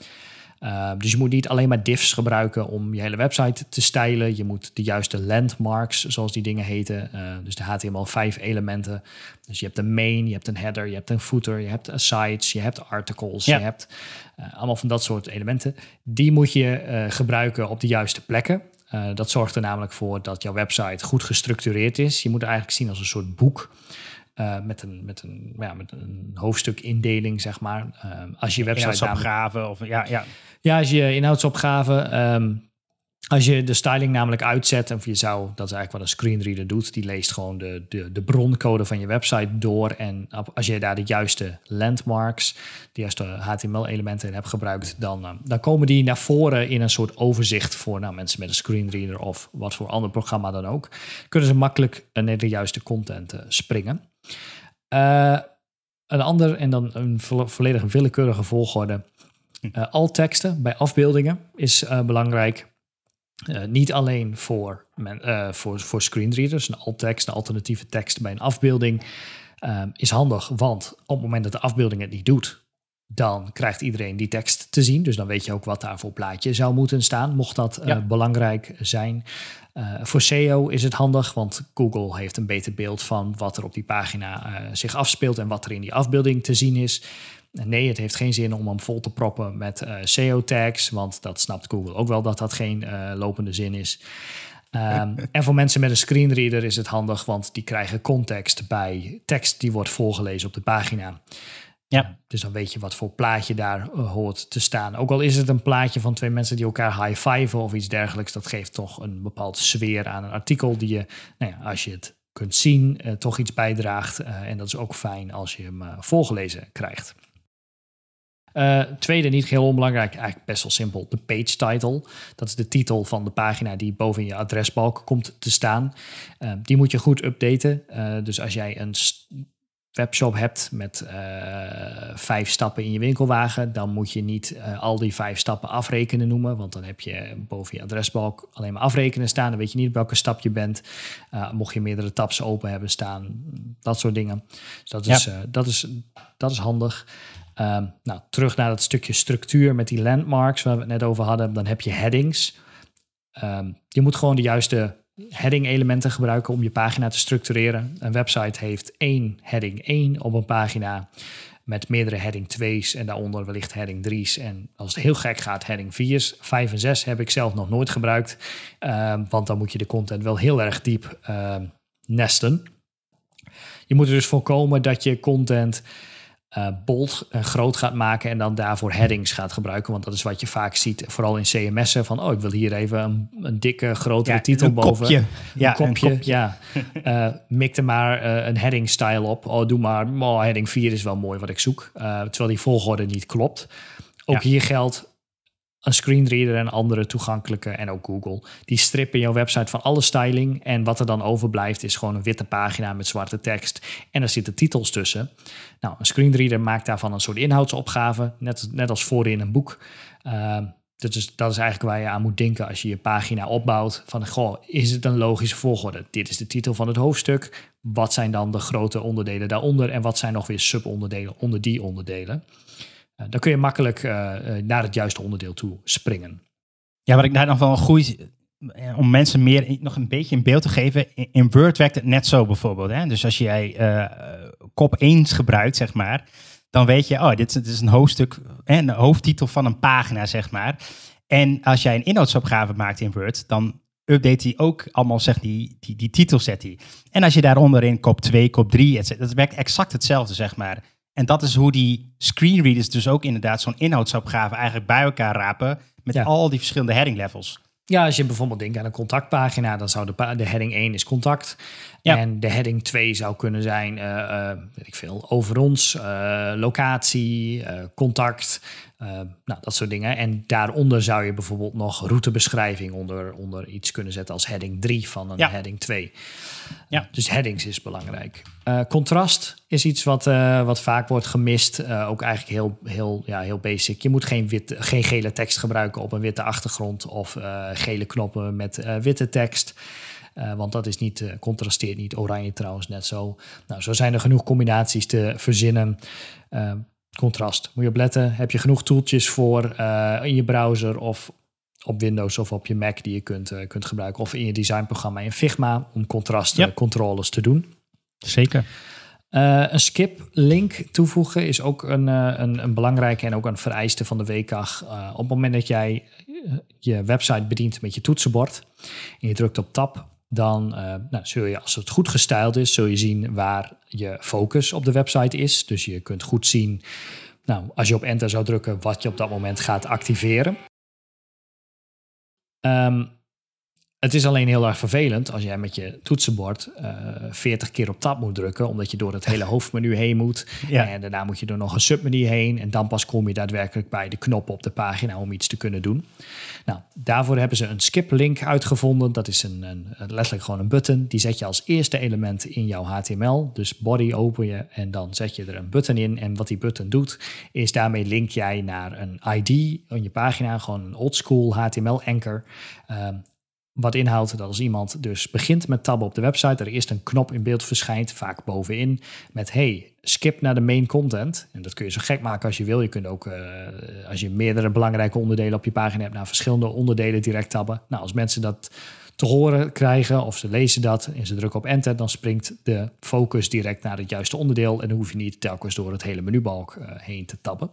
Ehm, dus je moet niet alleen maar diffs gebruiken om je hele website te stijlen. Je moet de juiste landmarks, zoals die dingen heten, uh, dus de HTML5 elementen. Dus je hebt een main, je hebt een header, je hebt een footer, je hebt sites, je hebt articles, je hebt eh, allemaal van dat soort elementen. Die moet je eh, gebruiken op de juiste plekken. Eh, dat zorgt er namelijk voor dat jouw website goed gestructureerd is. Je moet het eigenlijk zien als een soort boek. Uh, met, een, met, een, ja, met een hoofdstukindeling, zeg maar. Uh, als je website... Inhoudsopgave. of, ja, ja. ja, als je inhoudsopgave... Um, ehm, als je de styling namelijk uitzet, en je zou, dat is eigenlijk wat een screenreader doet, die leest gewoon de, de, de broncode van je website door. En als je daar de juiste landmarks, de juiste HTML-elementen in hebt gebruikt, dan, eh, dan komen die naar voren in een soort overzicht voor nou, mensen met een screenreader of wat voor ander programma dan ook. Kunnen ze makkelijk eh, naar de juiste content eh, springen. een ander, en dan een volledig willekeurige volgorde. Uh, al teksten bij afbeeldingen is belangrijk. Eh, niet alleen voor, eh, voor, voor screenreaders, een tekst een alternatieve tekst bij een afbeelding, ehm, is handig. Want op het moment dat de afbeelding het niet doet, dan krijgt iedereen die tekst te zien. Dus dan weet je ook wat daar voor plaatje zou moeten staan, mocht dat eh, belangrijk zijn. voor SEO is het handig, want Google heeft een beter beeld van wat er op die pagina zich afspeelt en wat er in die afbeelding te zien is. Nee, het heeft geen zin om hem vol te proppen met eh, SEO-tags, want dat snapt Google ook wel dat dat geen eh, lopende zin is. Ehm, *laughs* en voor mensen met een screenreader is het handig, want die krijgen context bij tekst die wordt voorgelezen op de pagina. Ja. Ehm, dus dan weet je wat voor plaatje daar eh, hoort te staan. Ook al is het een plaatje van twee mensen die elkaar high-fiven of iets dergelijks, dat geeft toch een bepaald sfeer aan een artikel die je, nou ja, als je het kunt zien, toch iets bijdraagt. en dat is ook fijn als je hem voorgelezen krijgt. Eh, tweede, niet heel onbelangrijk, eigenlijk best wel simpel, de page title. Dat is de titel van de pagina die boven je adresbalk komt te staan. Eh, die moet je goed updaten. Eh, dus als jij een webshop hebt met vijf stappen in je winkelwagen, dan moet je niet al die vijf stappen afrekenen noemen, want dan heb je boven je adresbalk alleen maar afrekenen staan. Dan weet je niet op welke stap je bent. mocht je meerdere tabs open hebben staan, dat soort dingen. Dus dat is, dat is, dat is handig. Ehm, nou, terug naar dat stukje structuur met die landmarks waar we het net over hadden. Dan heb je headings. Ehm, je moet gewoon de juiste heading elementen gebruiken om je pagina te structureren. Een website heeft één heading 1 op een pagina met meerdere heading 2's en daaronder wellicht heading 3's. En als het heel gek gaat, heading 4's. 5 en 6 heb ik zelf nog nooit gebruikt, ehm, want dan moet je de content wel heel erg diep nesten. Je moet er dus voorkomen dat je content uh, bold uh, groot gaat maken en dan daarvoor headings gaat gebruiken. Want dat is wat je vaak ziet, vooral in CMS'en. Van, oh, ik wil hier even een, een dikke, grotere titel boven. Een ja, kopje. Een kopje. Ja. uh, *laughs* mik er maar een heading style op. Oh, doe maar, oh, heading 4 is wel mooi wat ik zoek. terwijl die volgorde niet klopt. Ook hier geldt, een screenreader en andere toegankelijke en ook Google. Die strippen jouw website van alle styling en wat er dan overblijft is gewoon een witte pagina met zwarte tekst en er zitten titels tussen. Nou, een screenreader maakt daarvan een soort inhoudsopgave, net, net als voorin een boek. Uh, dat is, dat is eigenlijk waar je aan moet denken als je je pagina opbouwt. Van, goh, is het een logische volgorde? Dit is de titel van het hoofdstuk. Wat zijn dan de grote onderdelen daaronder? En wat zijn nog weer subonderdelen onder die onderdelen? Eh, dan kun je makkelijk eh, eh, naar het juiste onderdeel toe springen. Ja, wat ik daar nog wel een goed om mensen meer nog een beetje in beeld te geven. In Word werkt het net zo bijvoorbeeld. Hè? Dus als jij kop 1 gebruikt, zeg maar, dan weet je, oh, dit is, een hoofdstuk, en de hoofdtitel van een pagina, zeg maar. En als jij een inhoudsopgave maakt in Word, dan update hij ook allemaal, zeg, die, die, die titel zet hij. En als je daaronder in kop 2, kop 3, dat werkt exact hetzelfde, zeg maar. En dat is hoe die screenreaders dus ook inderdaad zo'n inhoudsopgave eigenlijk bij elkaar rapen met al die verschillende heading levels. Ja, als je bijvoorbeeld denkt aan een contactpagina, dan zou de, de heading 1 is contact. En de heading 2 zou kunnen zijn, uh, weet ik veel, over ons, eh, locatie, contact, Ehm, nou, dat soort dingen. En daaronder zou je bijvoorbeeld nog routebeschrijving onder, onder iets kunnen zetten als heading 3 van een heading 2. Ja. Eh, dus headings is belangrijk. Eh, contrast is iets wat, eh, wat vaak wordt gemist. ook eigenlijk heel, heel, ja, heel basic. Je moet geen, wit, geen gele tekst gebruiken op een witte achtergrond of gele knoppen met witte tekst. want dat is niet, contrasteert niet. Oranje trouwens net zo. Nou, zo zijn er genoeg combinaties te verzinnen. Uh, contrast. Moet je opletten, letten. Heb je genoeg toeltjes voor eh, in je browser of op Windows of op je Mac die je kunt, eh, kunt gebruiken. Of in je designprogramma in Figma om contrastcontroles ja. Eh, te doen. Zeker. een skip link toevoegen is ook een, een, een, belangrijke en ook een vereiste van de WCAG. op het moment dat jij je website bedient met je toetsenbord en je drukt op tab, dan eh, nou, zul je, als het goed gestyled is, zul je zien waar je focus op de website is. Dus je kunt goed zien, nou, als je op enter zou drukken, wat je op dat moment gaat activeren. Um, het is alleen heel erg vervelend als jij met je toetsenbord uh, eh, 40 keer op tab moet drukken, omdat je door het hele *laughs* hoofdmenu heen moet. En daarna moet je door nog een submenu heen. En dan pas kom je daadwerkelijk bij de knop op de pagina om iets te kunnen doen. Nou, daarvoor hebben ze een skip link uitgevonden. Dat is een, een, letterlijk gewoon een button. Die zet je als eerste element in jouw HTML. Dus body open je en dan zet je er een button in. En wat die button doet, is daarmee link jij naar een ID van je pagina, gewoon een oldschool HTML anchor. Ehm, wat inhoudt dat als iemand dus begint met tabben op de website, er eerst een knop in beeld verschijnt, vaak bovenin, met hey, skip naar de main content. En dat kun je zo gek maken als je wil. Je kunt ook, eh, als je meerdere belangrijke onderdelen op je pagina hebt, naar verschillende onderdelen direct tabben. Nou, als mensen dat te horen krijgen of ze lezen dat en ze drukken op enter, dan springt de focus direct naar het juiste onderdeel en dan hoef je niet telkens door het hele menubalk eh, heen te tabben.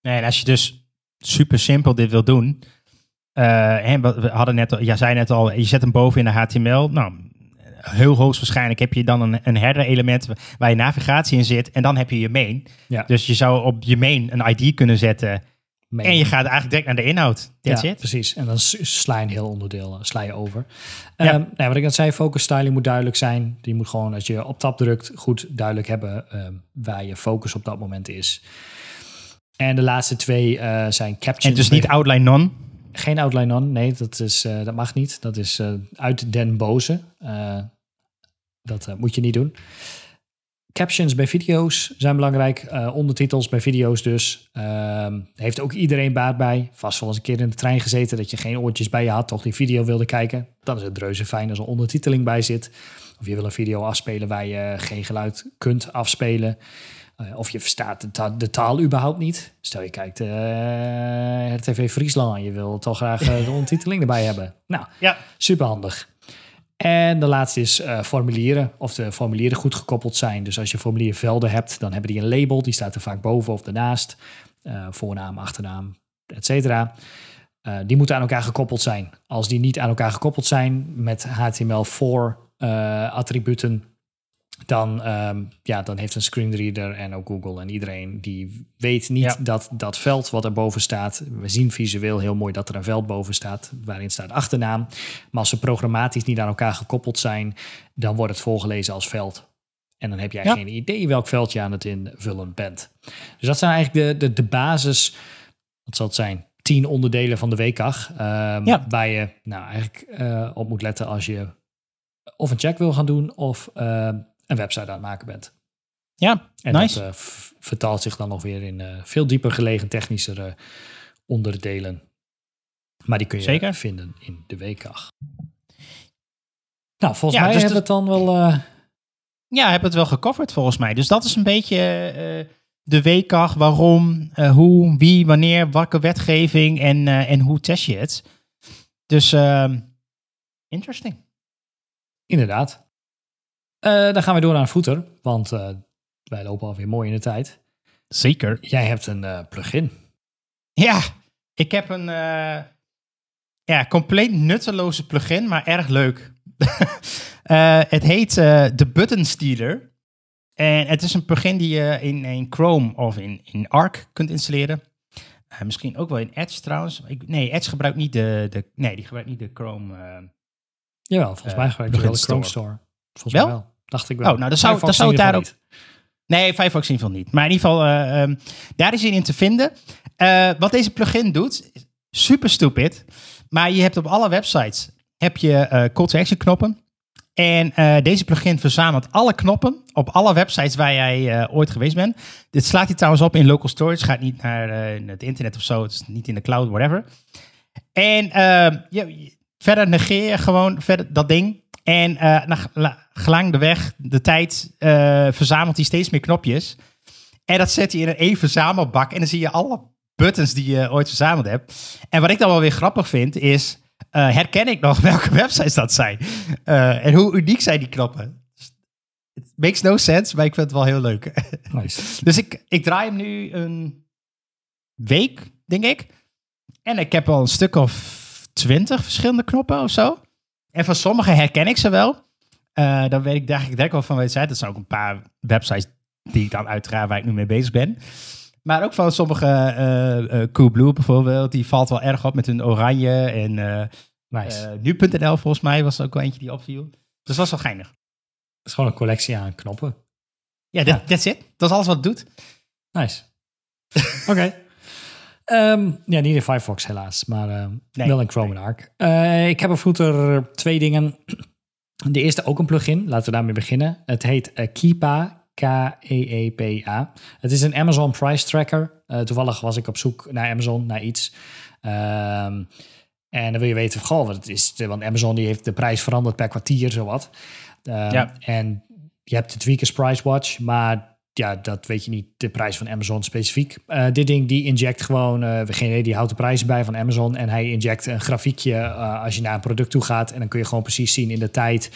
Nee, en als je dus super simpel dit wil doen, en eh, we hadden net, jij ja, zei net al, je zet hem boven in de HTML. Nou, heel hoogstwaarschijnlijk heb je dan een, een element waar je navigatie in zit. En dan heb je je main. Ja. Dus je zou op je main een ID kunnen zetten. Main. En je gaat eigenlijk direct naar de inhoud. ja, precies. En dan sla een heel onderdeel eh, sla over. Ja. Ehm, nou, wat ik net zei, focus styling moet duidelijk zijn. Die moet gewoon, als je op tab drukt, goed duidelijk hebben ehm, waar je focus op dat moment is. En de laatste twee eh, zijn caption. En dus niet outline non? geen outline on. Nee, dat, is, eh, dat mag niet. Dat is eh, uit Den Boze. Eh, dat moet je niet doen. Captions bij video's zijn belangrijk. ondertitels bij video's dus. Ehm, heeft ook iedereen baat bij. Vast wel eens een keer in de trein gezeten dat je geen oortjes bij je had, toch die video wilde kijken. Dan is het reuze fijn als er ondertiteling bij zit. Of je wil een video afspelen waar je geen geluid kunt afspelen. Eh, of je verstaat de taal, de taal, überhaupt niet. Stel je kijkt RTV eh, Friesland en je wil toch graag eh, de ondertiteling erbij *laughs* hebben. Nou, ja. superhandig. En de laatste is formulieren. Of de formulieren goed gekoppeld zijn. Dus als je formuliervelden hebt, dan hebben die een label. Die staat er vaak boven of daarnaast. voornaam, achternaam, et cetera. die moeten aan elkaar gekoppeld zijn. Als die niet aan elkaar gekoppeld zijn met HTML4 attributen, dan, ehm, ja, dan heeft een screenreader en ook Google en iedereen die weet niet dat dat veld wat erboven staat. We zien visueel heel mooi dat er een veld boven staat waarin staat achternaam. Maar als ze programmatisch niet aan elkaar gekoppeld zijn, dan wordt het voorgelezen als veld. En dan heb jij geen idee welk veld je aan het invullen bent. Dus dat zijn eigenlijk de, de, de basis, wat zal het zijn, tien onderdelen van de WKAG. Um, ehm, Waar je nou eigenlijk eh, op moet letten als je of een check wil gaan doen of... Ehm, een website aan het maken bent. Ja, en nice. dat eh, vertaalt zich dan nog weer in eh, veel dieper gelegen technischere eh, onderdelen. Maar die kun je Zeker. vinden in de WKAG. Nou, volgens ja, mij dus hebben het dan wel... Ja, hebben het wel gecoverd volgens mij. Dus dat is een beetje uh, de WKAG. Waarom, hoe, wie, wanneer, welke wetgeving en, en hoe test je het. Dus ehm, interesting. Inderdaad. Eh, dan gaan we door naar een footer, want eh, wij lopen alweer mooi in de tijd. Zeker. Jij hebt een eh, plugin. Ja, ik heb een ja, compleet nutteloze plugin, maar erg leuk. *laughs* het heet de Button Stealer. En het is een plugin die je in, in Chrome of in, in Arc kunt installeren. misschien ook wel in Edge trouwens. Ik, nee, Edge gebruikt niet de, de, nee, die gebruikt niet de Chrome. Uh, Jawel, volgens mij gebruikt hij de Chrome Store. Volgens mij wel. Dacht ik wel. Oh, nou, dat zou, dat zou het daar Nee, Firefox in ieder geval niet. Maar in ieder geval, eh, ehm, daar is hij in te vinden. Eh, wat deze plugin doet, super stupid. Maar je hebt op alle websites heb je uh, call to action knoppen. En deze plugin verzamelt alle knoppen op alle websites waar jij ooit geweest bent. Dit slaat hij trouwens op in local storage. Gaat niet naar het internet of zo. Het is niet in de cloud, whatever. En ehm, verder negeer je gewoon verder dat ding. En uh, na, gelang de weg, de tijd, eh, verzamelt hij steeds meer knopjes. En dat zet hij in een één verzamelbak. En dan zie je alle buttons die je ooit verzameld hebt. En wat ik dan wel weer grappig vind, is... Eh, herken ik nog *laughs* welke websites dat zijn? en hoe uniek zijn die knoppen? It dus makes no sense, maar ik vind het wel heel leuk. *laughs* Nice. dus ik, ik draai hem nu een week, denk ik. En ik heb al een stuk of twintig verschillende knoppen of zo. En van sommige herken ik ze wel. Uh, dan weet ik eigenlijk wel van website. Dat zijn ook een paar websites die ik dan uiteraard waar ik nu mee bezig ben. Maar ook van sommige uh, uh, Coolblue bijvoorbeeld. Die valt wel erg op met hun oranje. En nice. nu.nl volgens mij was er ook wel eentje die opviel. Dus dat was wel geinig. Het is gewoon een collectie aan knoppen. Ja, dat that, it. Dat is alles wat het doet. Nice. *laughs* Oké. Um, ja, niet in Firefox helaas, maar ehm, wel in Chrome en Arc. Eh, ik heb op footer twee dingen. De eerste ook een plugin, laten we daarmee beginnen. Het heet uh, Keepa, K-E-E-P-A. Het is een Amazon Price Tracker. Eh, toevallig was ik op zoek naar Amazon, naar iets. Ehm, en dan wil je weten, goh, wat het is. Want Amazon die heeft de prijs veranderd per kwartier, zowat. wat. ja. En je hebt de Tweakers Price Watch, maar ja, dat weet je niet, de prijs van Amazon specifiek. Eh, dit ding, die inject gewoon, uh, geen idee, die houdt de prijzen bij van Amazon. En hij inject een grafiekje eh, als je naar een product toe gaat. En dan kun je gewoon precies zien in de tijd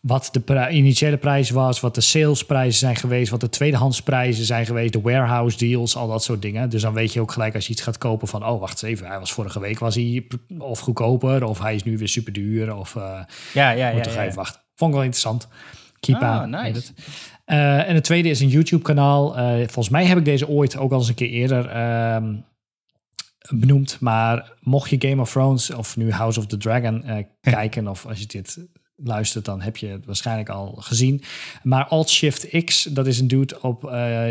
wat de initiële prijs was, wat de salesprijzen zijn geweest, wat de tweedehandsprijzen zijn geweest, de warehouse deals, al dat soort dingen. Dus dan weet je ook gelijk als je iets gaat kopen van, oh wacht even, hij was vorige week was hij of goedkoper, of hij is nu weer super duur, of ja, ja, ja, moet toch ja, even wachten. Vond ik wel interessant. Kipa. Ah, out. nice. Eh, en het tweede is een YouTube-kanaal. Eh, volgens mij heb ik deze ooit ook al eens een keer eerder ehm, benoemd. Maar mocht je Game of Thrones of nu House of the Dragon eh, *laughs* hm. kijken, of als je dit luistert, dan heb je het waarschijnlijk al gezien. Maar Alt-Shift X, dat is een dude op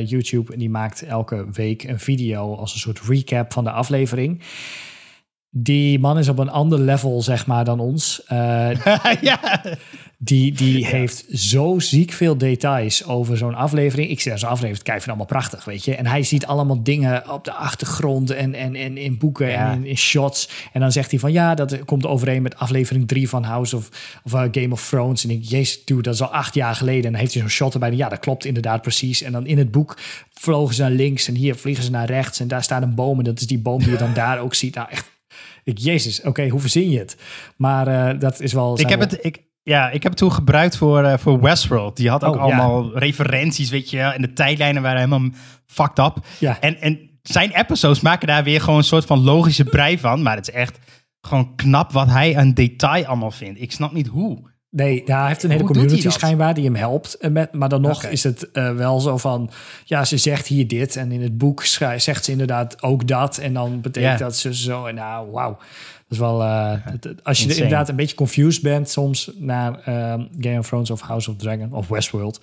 YouTube. En die maakt elke week een video als een soort recap van de aflevering die man is op een ander level, zeg maar, dan ons. *laughs* ja. Eh, die, die heeft zo ziek veel details over zo'n aflevering. Ik zie zo'n aflevering, kijk, van allemaal prachtig, weet je. En hij ziet allemaal dingen op de achtergrond en, en, en in boeken en in, shots. En dan zegt hij van, ja, dat komt overeen met aflevering 3 van House of, of eh, Game of Thrones. En ik denk, jezus, dat is al acht jaar geleden. En dan heeft hij zo'n shot erbij. Ja, dat klopt inderdaad precies. En dan in het boek vlogen ze naar links en hier vliegen ze naar rechts. En daar staat een boom en dat is die boom die je dan *laughs* daar ook ziet. Nou, echt ik, jezus, oké, hoe verzin je het? Maar eh, dat is wel... Ik heb het... Ik... Ja, ik heb het toen gebruikt voor, uh, voor Westworld. Die had ook oh, allemaal referenties, weet je. En de tijdlijnen waren helemaal fucked up. Ja. En, en zijn episodes maken daar weer gewoon een soort van logische brei van. Maar het is echt gewoon knap wat hij een detail allemaal vindt. Ik snap niet hoe. Nee, daar hij heeft een hele community schijnbaar die hem helpt. Eh, met, maar dan nog is het eh, wel zo van... Ja, ze zegt hier dit en in het boek zegt ze inderdaad ook dat. En dan betekent dat ze zo en nou, wauw. Dat is wel... Eh, als je inderdaad een beetje confused bent soms naar ehm, Game of Thrones of House of Dragon of Westworld...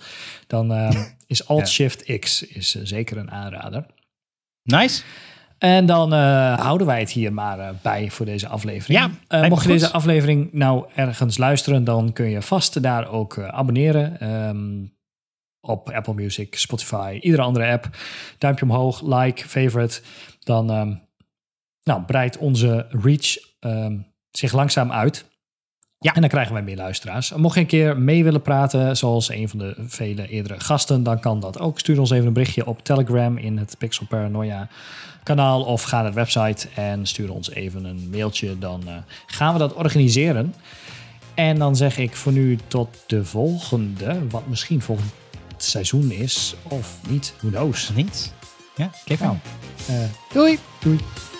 dan ehm, *laughs* is Alt-Shift-X is zeker een aanrader. Nice. En dan eh, houden wij het hier maar eh, bij voor deze aflevering. Ja, eh, mocht je deze aflevering nou ergens luisteren, dan kun je vast daar ook abonneren. Ehm, op Apple Music, Spotify, iedere andere app. Duimpje omhoog, like, favorite. Dan um, nou, breidt onze reach ehm, zich langzaam uit. Ja. En dan krijgen wij meer luisteraars. Mocht je een keer mee willen praten, zoals een van de vele eerdere gasten, dan kan dat ook. Stuur ons even een berichtje op Telegram in het Pixel Paranoia kanaal of ga naar de website en stuur ons even een mailtje. Dan eh, gaan we dat organiseren. En dan zeg ik voor nu tot de volgende, wat misschien volgend seizoen is of niet. Who knows? Niet. Ja, kijk aan. Eh, doei. Doei.